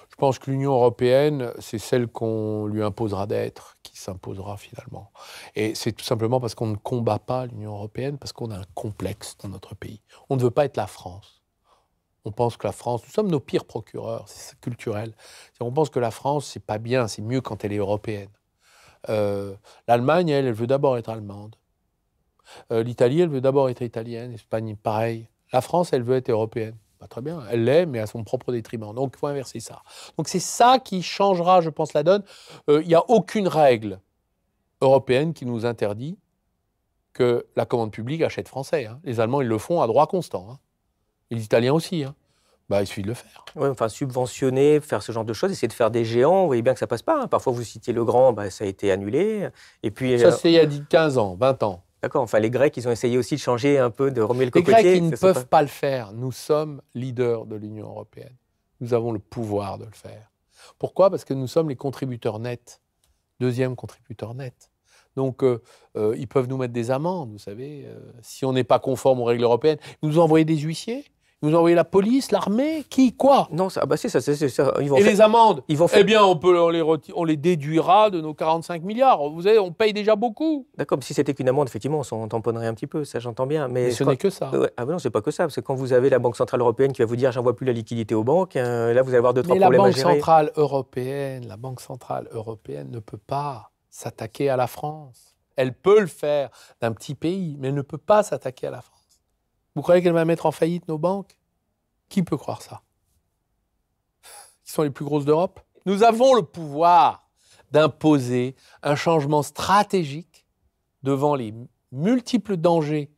Je pense que l'Union européenne, c'est celle qu'on lui imposera d'être, qui s'imposera finalement. Et c'est tout simplement parce qu'on ne combat pas l'Union européenne, parce qu'on a un complexe dans notre pays. On ne veut pas être la France. On pense que la France, nous sommes nos pires procureurs, c'est culturel. On pense que la France, c'est pas bien, c'est mieux quand elle est européenne. Euh, L'Allemagne, elle, veut d'abord être allemande. Euh, L'Italie, elle veut d'abord être italienne. L'Espagne, pareil. La France, elle veut être européenne. Bah, très bien, elle l'est, mais à son propre détriment. Donc, il faut inverser ça. Donc, c'est ça qui changera, je pense, la donne. Euh, il n'y a aucune règle européenne qui nous interdit que la commande publique achète français. Hein. Les Allemands, ils le font à droit constant. Hein. Les Italiens aussi. Hein bah, il suffit de le faire. Oui, enfin, subventionner, faire ce genre de choses, essayer de faire des géants, vous voyez bien que ça passe pas. Hein. Parfois, vous citiez Le Grand, bah, ça a été annulé. Et puis, ça, euh, c'est il y a 15 ans, 20 ans. D'accord, enfin, les Grecs, ils ont essayé aussi de changer un peu, de remuer le les Les Grecs, ils ne peuvent pas... le faire. Nous sommes leaders de l'Union européenne. Nous avons le pouvoir de le faire. Pourquoi Parce que nous sommes les contributeurs nets, deuxième contributeur net. Donc, euh, euh, ils peuvent nous mettre des amendes, vous savez, si on n'est pas conforme aux règles européennes. Ils nous envoyer des huissiers vous envoyez la police, l'armée Qui Quoi Non, ça, ah bah c'est ça, Et les amendes Ils vont faire... Eh bien, on, peut, on les, on, les déduira de nos 45 milliards. Vous on paye déjà beaucoup. D'accord, bah, si c'était qu'une amende, effectivement, on s'en tamponnerait un petit peu, ça j'entends bien. Mais, ce n'est que ça. Ah, bah non, c'est pas que ça, parce que quand vous avez la Banque Centrale Européenne qui va vous dire j'envoie plus la liquidité aux banques, hein, là vous allez avoir deux, problèmes à gérer. Centrale Européenne, la Banque Centrale Européenne ne peut pas s'attaquer à la France. Elle peut le faire d'un petit pays, mais elle ne peut pas s'attaquer à la France. Vous croyez qu'elle va mettre en faillite nos banques Qui peut croire ça Qui sont les plus grosses d'Europe Nous avons le pouvoir d'imposer un changement stratégique devant les multiples dangers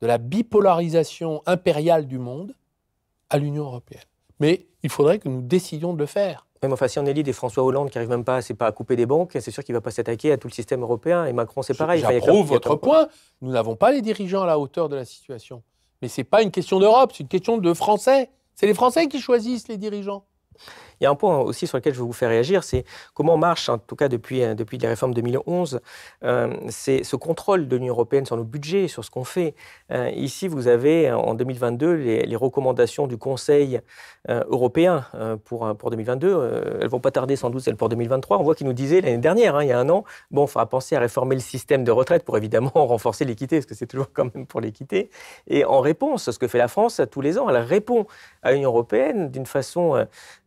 de la bipolarisation impériale du monde à l'Union européenne. Mais il faudrait que nous décidions de le faire. Même enfin, si on élit des François Hollande qui n'arrive même pas, pas à couper des banques, c'est sûr qu'il ne va pas s'attaquer à tout le système européen. Et Macron, c'est pareil. J'approuve votre point. Nous n'avons pas les dirigeants à la hauteur de la situation. Mais ce n'est pas une question d'Europe, c'est une question de Français. C'est les Français qui choisissent les dirigeants. Il y a un point aussi sur lequel je veux vous faire réagir, c'est comment marche, en tout cas depuis, euh, depuis les réformes 2011, euh, c'est ce contrôle de l'Union européenne sur nos budgets, sur ce qu'on fait. Euh, ici, vous avez en 2022 les, recommandations du Conseil européen pour, pour 2022. elles vont pas tarder sans doute, celles pour 2023. On voit qu'ils nous disaient l'année dernière, hein, il y a un an, bon, il faudra penser à réformer le système de retraite pour évidemment renforcer l'équité, parce que c'est toujours quand même pour l'équité. Et en réponse, ce que fait la France tous les ans, elle répond à l'Union européenne d'une façon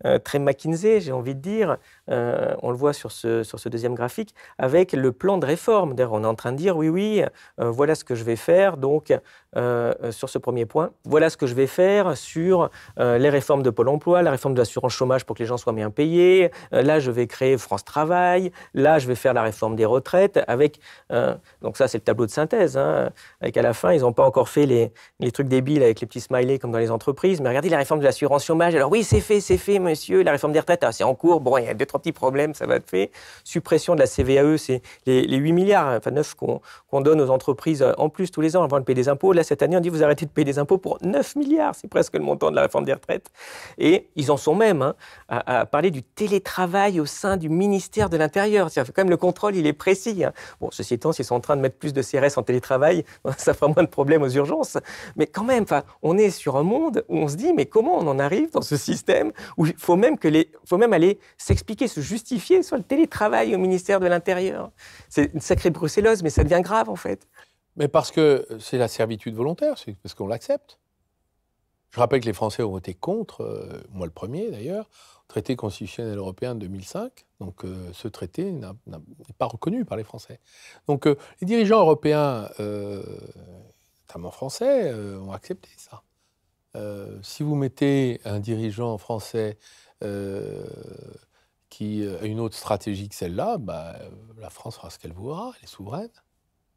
euh, très McKinsey, j'ai envie de dire, euh, on le voit sur ce, sur ce deuxième graphique, avec le plan de réforme. D'ailleurs, on est en train de dire, oui, oui, euh, voilà ce que je vais faire, donc, euh, sur ce premier point, voilà ce que je vais faire sur les réformes de Pôle emploi, la réforme de l'assurance chômage pour que les gens soient bien payés, là, je vais créer France Travail, là, je vais faire la réforme des retraites, avec, donc ça, c'est le tableau de synthèse, hein, avec à la fin, ils n'ont pas encore fait les, trucs débiles avec les petits smileys comme dans les entreprises, mais regardez la réforme de l'assurance chômage, alors oui, c'est fait, c'est fait, monsieur, la réforme des retraites, ah, c'est en cours, bon, il y a deux, trois petit petits problèmes, ça va te faire. Suppression de la CVAE, c'est les, 8 milliards, enfin 9 qu'on donne aux entreprises euh, en plus tous les ans avant de payer des impôts. Là, cette année, on dit vous arrêtez de payer des impôts pour 9 milliards, c'est presque le montant de la réforme des retraites. Et ils en sont même hein, à, parler du télétravail au sein du ministère de l'Intérieur. C'est-à-dire quand même le contrôle, il est précis. Hein. Bon, ceci étant, s'ils sont en train de mettre plus de CRS en télétravail, ça fera moins de problèmes aux urgences. Mais quand même, on est sur un monde où on se dit mais comment on en arrive dans ce système où il faut même, que les, faut même aller s'expliquer se justifier sur le télétravail au ministère de l'Intérieur. C'est une sacrée bruxellose, mais ça devient grave en fait. Mais parce que c'est la servitude volontaire, c'est parce qu'on l'accepte. Je rappelle que les Français ont voté contre, euh, moi le premier d'ailleurs, traité constitutionnel européen de 2005. Donc euh, ce traité n'est pas reconnu par les Français. Donc euh, les dirigeants européens, notamment français, ont accepté ça. si vous mettez un dirigeant français euh, qui euh, a une autre stratégie que celle-là, bah, euh, la France fera ce qu'elle voudra, elle est souveraine.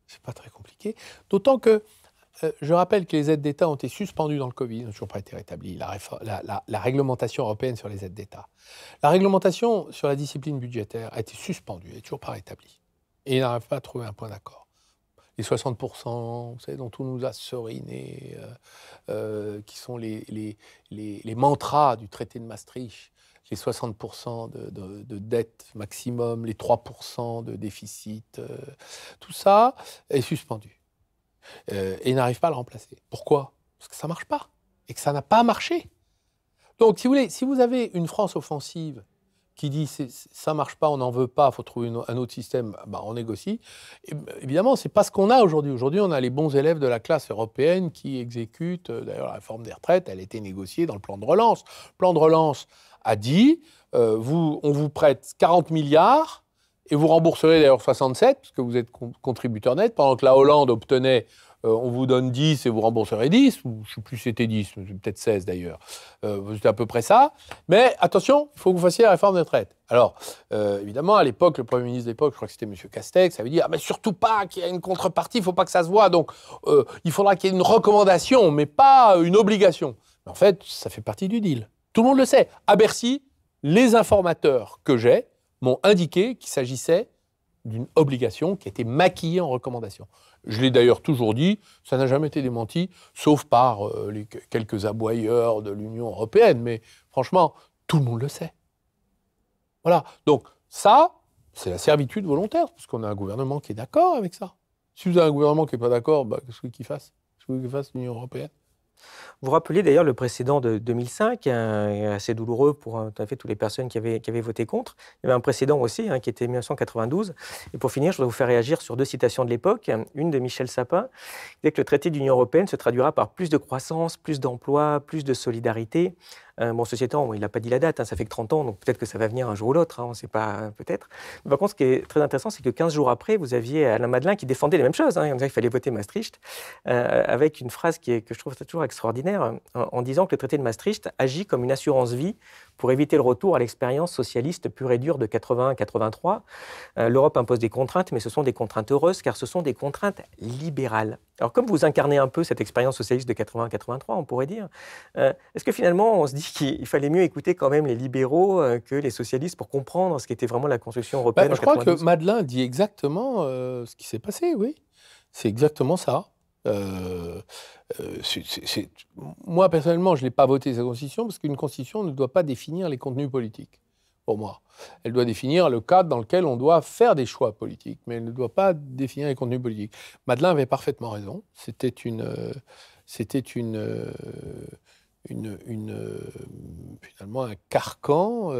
C'est pas très compliqué. D'autant que euh, je rappelle que les aides d'État ont été suspendues dans le Covid, n'ont toujours pas été rétablies, la, réglementation européenne sur les aides d'État. La réglementation sur la discipline budgétaire a été suspendue, elle n'est toujours pas rétablie. Et ils n'arrivent pas à trouver un point d'accord. Les 60%, vous savez, dont on nous a serinés, qui sont les, les, les, mantras du traité de Maastricht, les 60% de, dette maximum, les 3% de déficit, euh, tout ça est suspendu. Et euh, et n'arrive pas à le remplacer. Pourquoi Parce que ça ne marche pas et que ça n'a pas marché. Donc, si vous voulez, si vous avez une France offensive qui dit ça ne marche pas, on n'en veut pas, il faut trouver un autre système, bah, on négocie. Et, évidemment, c'est pas ce qu'on a aujourd'hui. Aujourd'hui, on a les bons élèves de la classe européenne qui exécutent. Euh, d'ailleurs, la réforme des retraites, elle a été négociée dans le plan de relance. Plan de relance, a dit euh, on vous prête 40 milliards et vous rembourserez d'ailleurs 67, que vous êtes contributeur net, pendant que la Hollande obtenait euh, on vous donne 10 et vous rembourserez 10, ou je ne sais plus si c'était 10, peut-être 16 d'ailleurs, euh, c'était à peu près ça. Mais attention, il faut que vous fassiez la réforme des retraites. Alors, évidemment, à l'époque, le Premier ministre de l'époque, je crois que c'était M. Castex, avait dit Ah, mais surtout pas qu'il y ait une contrepartie, il ne faut pas que ça se voie Donc, il faudra qu'il y ait une recommandation, mais pas une obligation. en fait, ça fait partie du deal. Tout le monde le sait. À Bercy, les informateurs que j'ai m'ont indiqué qu'il s'agissait d'une obligation qui était maquillée en recommandation. Je l'ai d'ailleurs toujours dit, ça n'a jamais été démenti, sauf par euh, les quelques aboyeurs de l'Union européenne, mais franchement, tout le monde le sait. Voilà. Donc ça, c'est la servitude volontaire, parce qu'on a un gouvernement qui est d'accord avec ça. Si vous avez un gouvernement qui n'est pas d'accord, bah, qu'est-ce qu'il fasse Qu'est-ce qu'il fasse l'Union européenne vous rappelez d'ailleurs le précédent de 2005, hein, assez douloureux pour euh, fait toutes les personnes qui avaient, voté contre. Il y avait un précédent aussi, hein, qui était 1992. Et pour finir, je voudrais vous faire réagir sur deux citations de l'époque. Une de Michel Sapin, qui que le traité de l'Union européenne se traduira par plus de croissance, plus d'emplois, plus de solidarité. Euh, bon, ceci étant, il n'a pas dit la date, hein, ça fait que 30 ans, donc peut-être que ça va venir un jour ou l'autre, hein, on ne sait pas, euh, peut-être. Par contre, ce qui est très intéressant, c'est que 15 jours après, vous aviez Alain Madelin qui défendait les mêmes choses. Hein, il disait qu'il fallait voter Maastricht, euh, avec une phrase qui est, que je trouve toujours extraordinaire, en disant que le traité de Maastricht agit comme une assurance vie pour éviter le retour à l'expérience socialiste pure et dure de 80 83. Euh, L'Europe impose des contraintes, mais ce sont des contraintes heureuses, car ce sont des contraintes libérales. Alors, comme vous incarnez un peu cette expérience socialiste de 80 83, on pourrait dire, euh, est-ce que finalement, on se dit qu'il fallait mieux écouter quand même les libéraux euh, que les socialistes pour comprendre ce qu'était vraiment la construction européenne bah, Je crois que Madeleine dit exactement ce qui s'est passé, oui. C'est exactement ça. Euh, euh, moi, personnellement, je n'ai pas voté cette constitution parce qu'une constitution ne doit pas définir les contenus politiques, pour moi. Elle doit définir le cadre dans lequel on doit faire des choix politiques, mais elle ne doit pas définir les contenus politiques. Madeleine avait parfaitement raison. C'était une. Euh, c'était une. une, finalement un carcan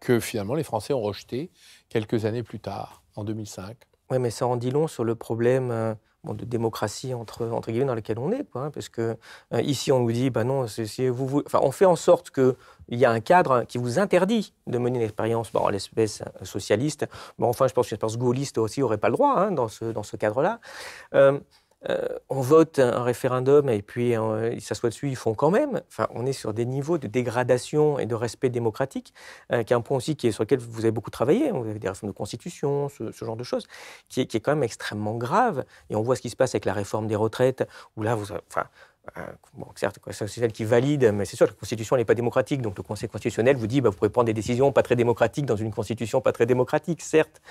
que finalement les Français ont rejeté quelques années plus tard, en 2005. Oui, mais ça en dit long sur le problème de démocratie entre, entre guillemets dans laquelle on est, quoi, hein, parce que euh, ici on nous dit, bah non, c'est, vous, vous... Enfin, on fait en sorte que il y a un cadre qui vous interdit de mener une expérience, bon, l'espèce euh, socialiste, mais enfin, je pense que l'espèce gaulliste aussi aurait pas le droit hein, dans ce, dans ce cadre-là. Euh, euh, on vote un référendum et puis euh, ils s'assoient dessus, ils font quand même. Enfin, on est sur des niveaux de dégradation et de respect démocratique, euh, qui est un point aussi qui sur lequel vous avez beaucoup travaillé. Vous avez des réformes de constitution, ce, genre de choses, qui est, quand même extrêmement grave. Et on voit ce qui se passe avec la réforme des retraites, où là, vous, enfin, euh, certes, c'est celle qui valide, mais c'est sûr, que la Constitution n'est pas démocratique. Donc le Conseil constitutionnel vous dit, bah, vous pouvez prendre des décisions pas très démocratiques dans une Constitution pas très démocratique, certes.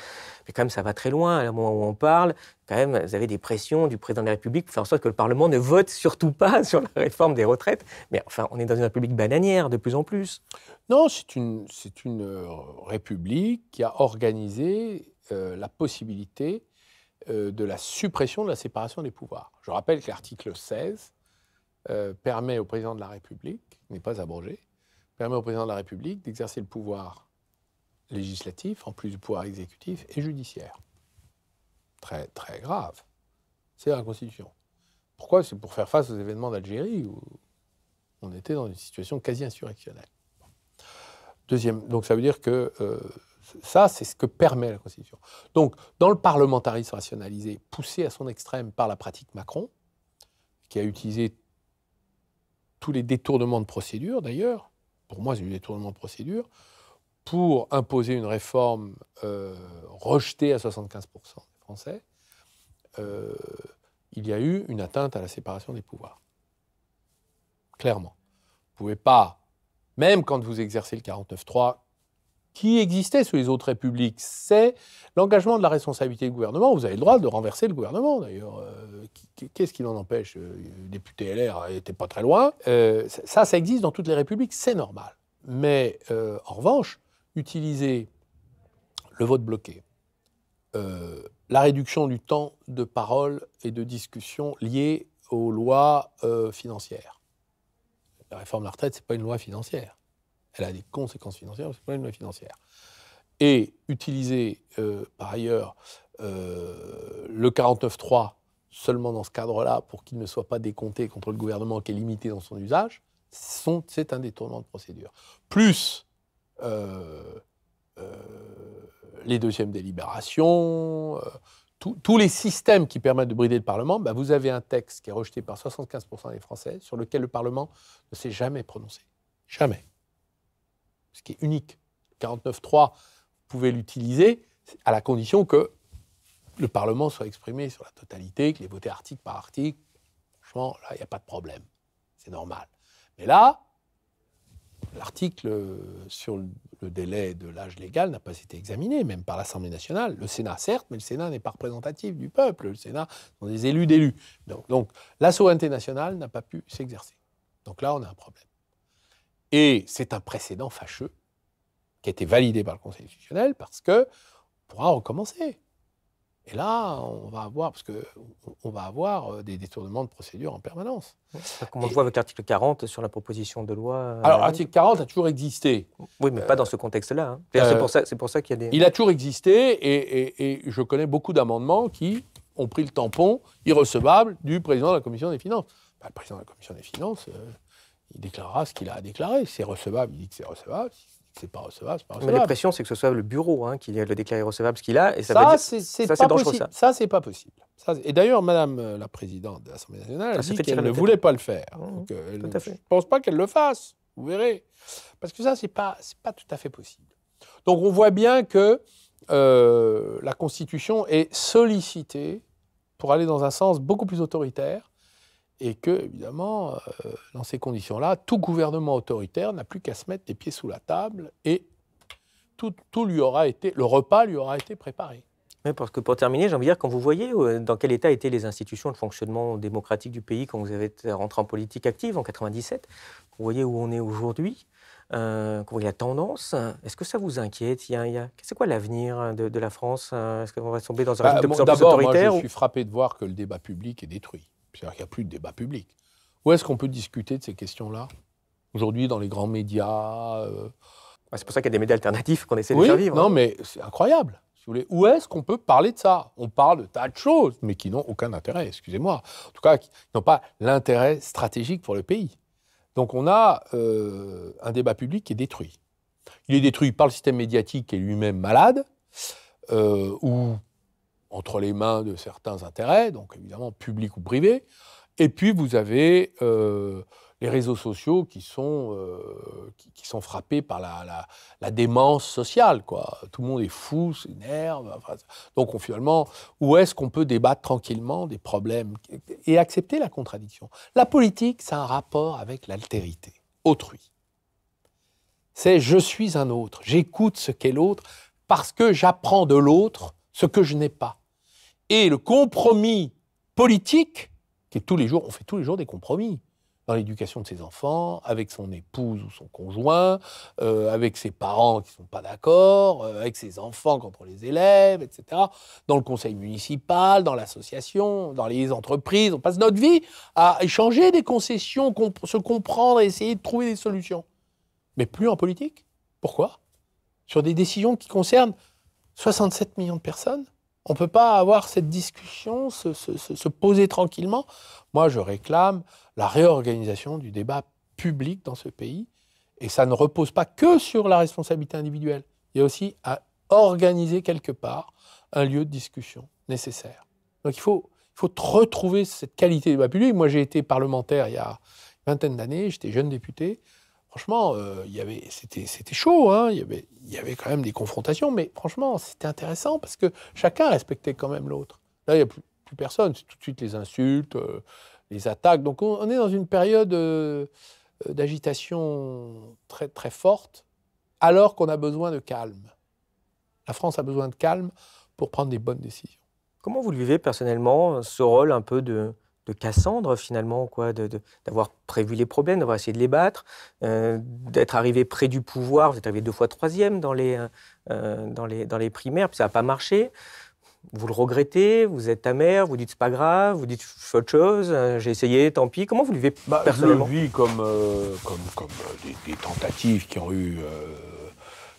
Mais quand même, ça va très loin. À un moment où on parle, quand même, vous avez des pressions du président de la République pour faire en sorte que le Parlement ne vote surtout pas sur la réforme des retraites. Mais enfin, on est dans une République bananière de plus en plus. Non, c'est une, euh, République qui a organisé euh, la possibilité de la suppression de la séparation des pouvoirs. Je rappelle que l'article 16 euh, permet au président de la République, n'est pas abrogé, permet au président de la République d'exercer le pouvoir législatif en plus du pouvoir exécutif et judiciaire. Très, très grave. C'est la Constitution. Pourquoi C'est pour faire face aux événements d'Algérie où on était dans une situation quasi insurrectionnelle. Deuxième, donc ça veut dire que euh, ça, c'est ce que permet la Constitution. Donc, dans le parlementarisme rationalisé, poussé à son extrême par la pratique Macron, qui a utilisé tous les détournements de procédure, d'ailleurs, pour moi c'est du détournement de procédure, pour imposer une réforme euh, rejetée à 75% des Français, euh, il y a eu une atteinte à la séparation des pouvoirs. Clairement. Vous ne pouvez pas, même quand vous exercez le 49-3, qui existait sous les autres républiques, c'est l'engagement de la responsabilité du gouvernement. Vous avez le droit de renverser le gouvernement, d'ailleurs. Euh, qu'est-ce qui l'en empêche euh, député LR n'était pas très loin. Euh, ça, ça existe dans toutes les républiques, c'est normal. Mais en revanche, utiliser le vote bloqué, la réduction du temps de parole et de discussion lié aux lois financières. La réforme de la retraite, ce n'est pas une loi financière. Elle a des conséquences financières, c'est pas une financière. Et utiliser, euh, par ailleurs, euh, le 49.3 seulement dans ce cadre-là pour qu'il ne soit pas décompté contre le gouvernement qui est limité dans son usage, c'est un détournement de procédure. Plus euh, euh, les deuxièmes délibérations, tous les systèmes qui permettent de brider le Parlement, bah, vous avez un texte qui est rejeté par 75% des Français, sur lequel le Parlement ne s'est jamais prononcé. Jamais ce qui est unique. 49.3, vous pouvez l'utiliser à la condition que le Parlement soit exprimé sur la totalité, qu'il les voté article par article. Franchement, là, il n'y a pas de problème. C'est normal. Mais là, l'article euh, sur le délai de l'âge légal n'a pas été examiné, même par l'Assemblée nationale. Le Sénat, certes, mais le Sénat n'est pas représentatif du peuple. Le Sénat sont des élus d'élus. Donc, donc la souveraineté nationale n'a pas pu s'exercer. Donc là, on a un problème. Et c'est un précédent fâcheux qui a été validé par le Conseil constitutionnel parce que on pourra recommencer. Et là, on va avoir, parce que on va avoir euh, des détournements de procédure en permanence. Comme on vois voit avec l'article 40 sur la proposition de loi. Euh, Alors, l'article 40 a toujours existé. Oui, mais pas dans euh, ce contexte-là. Hein. c'est pour ça, ça qu'il y a des. Il a toujours existé, et, je connais beaucoup d'amendements qui ont pris le tampon irrecevable du président de la commission des finances. Bah, le président de la commission des finances il déclarera ce qu'il a à déclarer. C'est recevable, il dit que c'est recevable. C'est pas recevable, c'est pas recevable. Mais la c'est que ce soit le bureau hein, qui le déclare recevable ce qu'il a, et ça, c'est Ça, c'est pas possible. et d'ailleurs, Madame euh, la présidente de l'Assemblée nationale ah, elle dit qu'elle ne voulait pas le faire. Mmh, euh, je ne pense pas qu'elle le fasse. Vous verrez, parce que ça, c'est pas, pas tout à fait possible. Donc, on voit bien que euh, la Constitution est sollicitée pour aller dans un sens beaucoup plus autoritaire et que, évidemment, euh, dans ces conditions-là, tout gouvernement autoritaire n'a plus qu'à se mettre les pieds sous la table et tout, lui aura été, le repas lui aura été préparé. Mais parce que pour terminer, j'ai envie de dire, quand vous voyez euh, dans quel état étaient les institutions de fonctionnement démocratique du pays quand vous avez rentré en politique active en 97, vous voyez où on est aujourd'hui, euh, quand vous voyez la tendance, est-ce que ça vous inquiète il y a, C'est quoi l'avenir de, la France Est-ce qu'on va tomber dans un bah, régime autoritaire D'abord, je suis frappé de voir que le débat public est détruit. C'est-à-dire qu'il n'y a plus de débat public. Où est-ce qu'on peut discuter de ces questions-là Aujourd'hui, dans les grands médias. Euh? C'est pour ça qu'il y a des médias alternatifs qu'on essaie de faire vivre. Non, hein. mais c'est incroyable. Si vous Où est-ce qu'on peut parler de ça On parle de tas de choses, mais qui n'ont aucun intérêt, excusez-moi. En tout cas, qui n'ont pas l'intérêt stratégique pour le pays. Donc on a euh, un débat public qui est détruit. Il est détruit par le système médiatique qui est lui-même malade, euh, ou entre les mains de certains intérêts, donc évidemment publics ou privés. Et puis vous avez euh, les réseaux sociaux qui sont, euh, qui, sont frappés par la, la, démence sociale. Quoi. Tout le monde est fou, s'énerve. donc finalement, où est-ce qu'on peut débattre tranquillement des problèmes et accepter la contradiction La politique, c'est un rapport avec l'altérité, autrui. C'est je suis un autre, j'écoute ce qu'est l'autre parce que j'apprends de l'autre ce que je n'ai pas. Et le compromis politique, qui tous les jours, on fait tous les jours des compromis dans l'éducation de ses enfants, avec son épouse ou son conjoint, euh, avec ses parents qui ne sont pas d'accord, euh, avec ses enfants contre les élèves, etc. Dans le conseil municipal, dans l'association, dans les entreprises, on passe notre vie à échanger des concessions, se comprendre, essayer de trouver des solutions. Mais plus en politique. Pourquoi Sur des décisions qui concernent 67 millions de personnes on ne peut pas avoir cette discussion, se, poser tranquillement. Moi, je réclame la réorganisation du débat public dans ce pays. Et ça ne repose pas que sur la responsabilité individuelle. Il y a aussi à organiser quelque part un lieu de discussion nécessaire. Donc il faut, il faut retrouver cette qualité du débat public. Moi, j'ai été parlementaire il y a une vingtaine d'années, j'étais jeune député franchement, euh, il y avait, c'était, chaud, hein, il y avait quand même des confrontations, mais franchement, c'était intéressant parce que chacun respectait quand même l'autre. Là, il n'y a plus, personne, c'est tout de suite les insultes, euh, les attaques. Donc on, est dans une période euh, d'agitation très, très forte, alors qu'on a besoin de calme. La France a besoin de calme pour prendre des bonnes décisions. Comment vous le vivez personnellement, ce rôle un peu de, de Cassandre finalement, quoi, d'avoir prévu les problèmes, d'avoir essayé de les battre, euh, d'être arrivé près du pouvoir. Vous êtes arrivé deux fois troisième dans les, euh, euh, dans dans les primaires, puis ça n'a pas marché. Vous le regrettez, vous êtes amer, vous dites c'est pas grave, vous dites autre chose, j'ai essayé, tant pis. Comment vous le vivez personnellement bah, Je le comme, comme, des, tentatives qui ont eu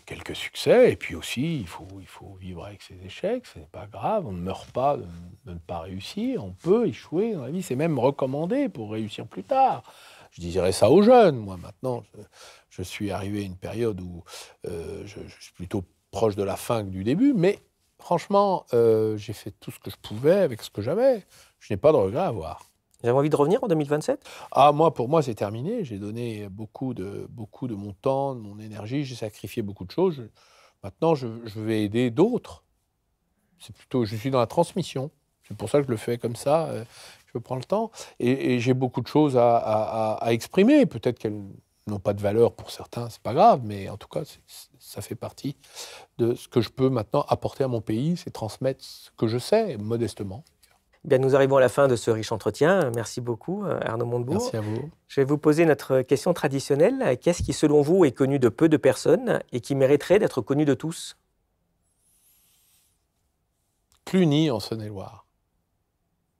quelques succès, et puis aussi, il faut, il faut vivre avec ses échecs, ce n'est pas grave, on ne meurt pas de, ne pas réussir, on peut échouer dans la vie, c'est même recommandé pour réussir plus tard. Je dirais ça aux jeunes, moi maintenant, je, suis arrivé à une période où euh, je, suis plutôt proche de la fin que du début, mais franchement, euh, j'ai fait tout ce que je pouvais avec ce que j'avais, je n'ai pas de regrets à avoir. Vous avez envie de revenir en 2027 Ah, moi, pour moi, c'est terminé. J'ai donné beaucoup de, beaucoup de mon temps, de mon énergie, j'ai sacrifié beaucoup de choses. maintenant, je, vais aider d'autres. C'est plutôt, je suis dans la transmission. C'est pour ça que je le fais comme ça. Euh, je prends le temps. Et, j'ai beaucoup de choses à, à, à exprimer. Peut-être qu'elles n'ont pas de valeur pour certains, c'est pas grave, mais en tout cas, ça fait partie de ce que je peux maintenant apporter à mon pays, c'est transmettre ce que je sais, modestement. Eh bien, nous arrivons à la fin de ce riche entretien. Merci beaucoup, euh, Arnaud Montebourg. Merci à vous. Je vais vous poser notre question traditionnelle. Qu'est-ce qui, selon vous, est connu de peu de personnes et qui mériterait d'être connu de tous Cluny, en seine et loire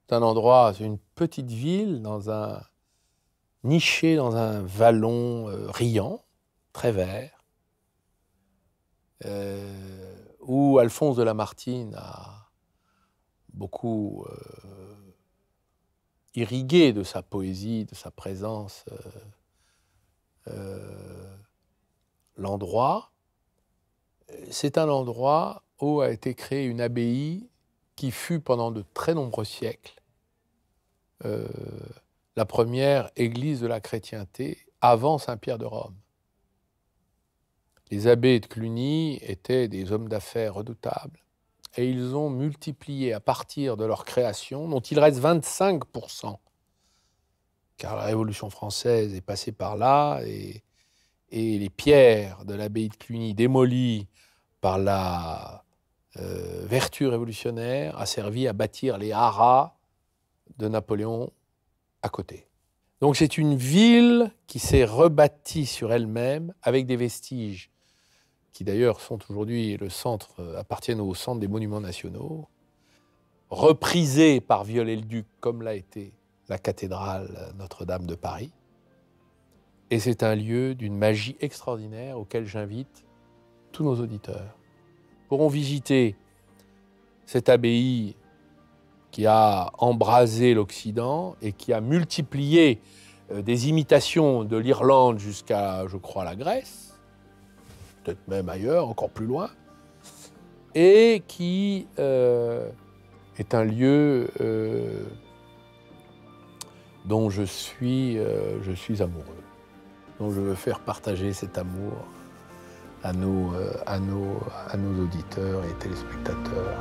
C'est un endroit, c'est une petite ville dans un nichée dans un vallon euh, riant, très vert, euh, où Alphonse de Lamartine a beaucoup euh, irrigué de sa poésie, de sa présence, euh, euh, l'endroit. C'est un endroit où a été créée une abbaye qui fut pendant de très nombreux siècles la première église de la chrétienté avant Saint-Pierre de Rome. Les abbés de Cluny étaient des hommes d'affaires redoutables et ils ont multiplié à partir de leur création, dont il reste 25%, car la Révolution française est passée par là, et, les pierres de l'abbaye de Cluny démolies par la euh, vertu révolutionnaire a servi à bâtir les haras de Napoléon à côté. Donc c'est une ville qui s'est rebâtie sur elle-même avec des vestiges qui d'ailleurs sont aujourd'hui le centre, euh, appartiennent au centre des monuments nationaux, reprisés par Viollet-le-Duc comme l'a été la cathédrale euh, Notre-Dame de Paris. Et c'est un lieu d'une magie extraordinaire auquel j'invite tous nos auditeurs. Pourront visiter cette abbaye qui a embrasé l'Occident et qui a multiplié euh, des imitations de l'Irlande jusqu'à, je crois, la Grèce peut-être même ailleurs, encore plus loin, et qui euh, est un lieu euh, dont je suis, euh, je suis amoureux, dont je veux faire partager cet amour à nos, à à nos auditeurs et téléspectateurs.